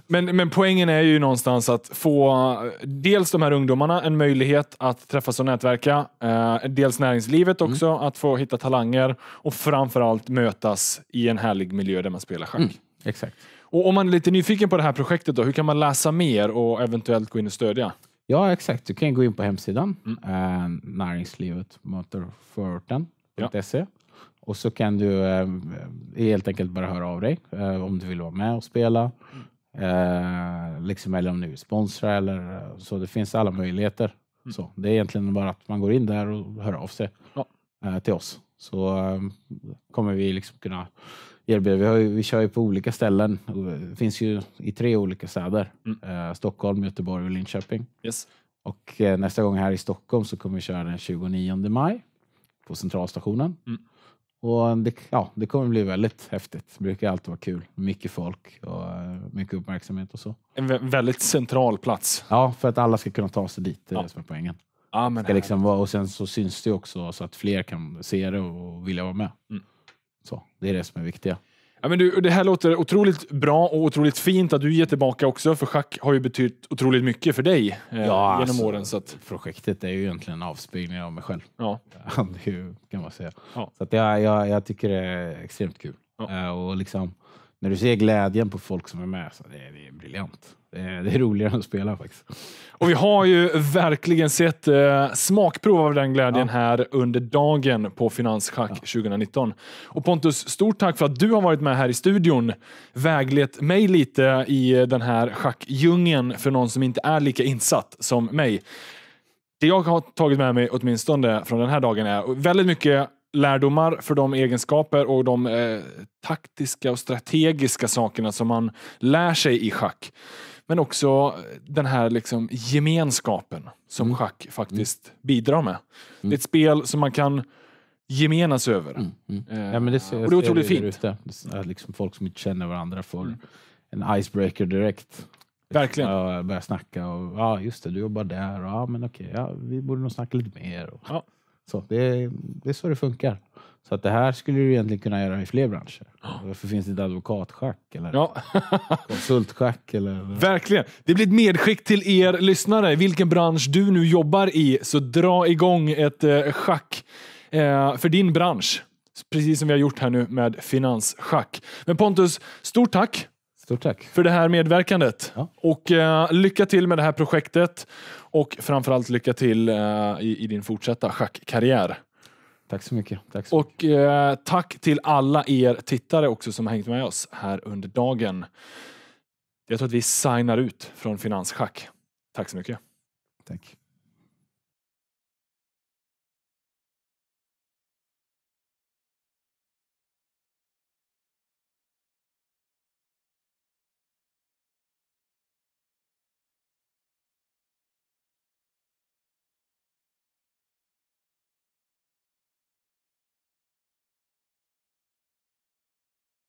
Men, men poängen är ju någonstans att få dels de här ungdomarna en möjlighet att träffas och nätverka. Eh, dels näringslivet mm. också, mm. att få hitta talanger och framförallt mötas i en härlig miljö där man spelar schack. Mm, exakt. Och om man är lite nyfiken på det här projektet, då, hur kan man läsa mer och eventuellt gå in och stödja? Ja, exakt. Du kan gå in på hemsidan, mm. eh, näringslivetmotorförorten.se ja. och så kan du eh, helt enkelt bara höra av dig eh, om du vill vara med och spela. Eh, liksom, eller om du vill sponsra eller eh, så. Det finns alla möjligheter. Mm. Så, det är egentligen bara att man går in där och hör av sig ja. Eh, till oss. Så eh, kommer vi liksom kunna Järby. Vi, har ju, vi kör ju på olika ställen. Det finns ju i tre olika städer. Mm. Eh, Stockholm, Göteborg och Linköping. Yes. Och eh, nästa gång här i Stockholm så kommer vi köra den 29 maj på Centralstationen. Mm. Och det, ja, det kommer bli väldigt häftigt. Det brukar alltid vara kul. Mycket folk och eh, mycket uppmärksamhet och så. En väldigt central plats. Ja, för att alla ska kunna ta sig dit. Det eh, är ja. det som är poängen. Ja, men ska liksom vara, och sen så syns det också så att fler kan se det och vilja vara med. Mm. Så, det är det som är viktiga. Ja, men du, det här låter otroligt bra och otroligt fint att du ger tillbaka också, för schack har ju betytt otroligt mycket för dig eh, ja, alltså, genom alltså, åren. Så att... Projektet är ju egentligen en avspegling av mig själv. Ja. *laughs* kan man säga. Ja. Så att jag, jag, jag, tycker det är extremt kul. Ja. Eh, och liksom, när du ser glädjen på folk som är med, så det, det är briljant. Eh, det är roligare att spela faktiskt. Och vi har ju verkligen sett eh, smakprov av den glädjen ja. här under dagen på Finansschack ja. 2019. Och Pontus, stort tack för att du har varit med här i studion. Väglett mig lite i den här schackdjungeln för någon som inte är lika insatt som mig. Det jag har tagit med mig åtminstone från den här dagen är väldigt mycket lärdomar för de egenskaper och de eh, taktiska och strategiska sakerna som man lär sig i schack. Men också den här liksom gemenskapen som mm. schack mm. faktiskt mm. bidrar med. Det är mm. ett spel som man kan gemenas över. Mm, mm. Eh, ja, men det ser, och det är otroligt fint. Ute. Liksom folk som inte känner varandra får mm. en icebreaker direkt. Verkligen. Ja, börja snacka och ja, just det, du jobbar där och ja, men okej, ja, vi borde nog snacka lite mer. Och, ja. så, det, det är så det funkar. Så att det här skulle du egentligen kunna göra i fler branscher. Varför finns det inte advokatschack eller ja. *laughs* konsultschack? Eller, Verkligen. Det blir ett medskick till er lyssnare. Vilken bransch du nu jobbar i, så dra igång ett eh, schack eh, för din bransch. Precis som vi har gjort här nu med finansschack. Men Pontus, stort tack! Stort tack! För det här medverkandet. Ja. Och eh, lycka till med det här projektet. Och framförallt lycka till eh, i, i din fortsatta schackkarriär. Tack så mycket. Tack så och eh, tack till alla er tittare också som har hängt med oss här under dagen. Jag tror att vi signar ut från Finansschack. Tack så mycket. Tack.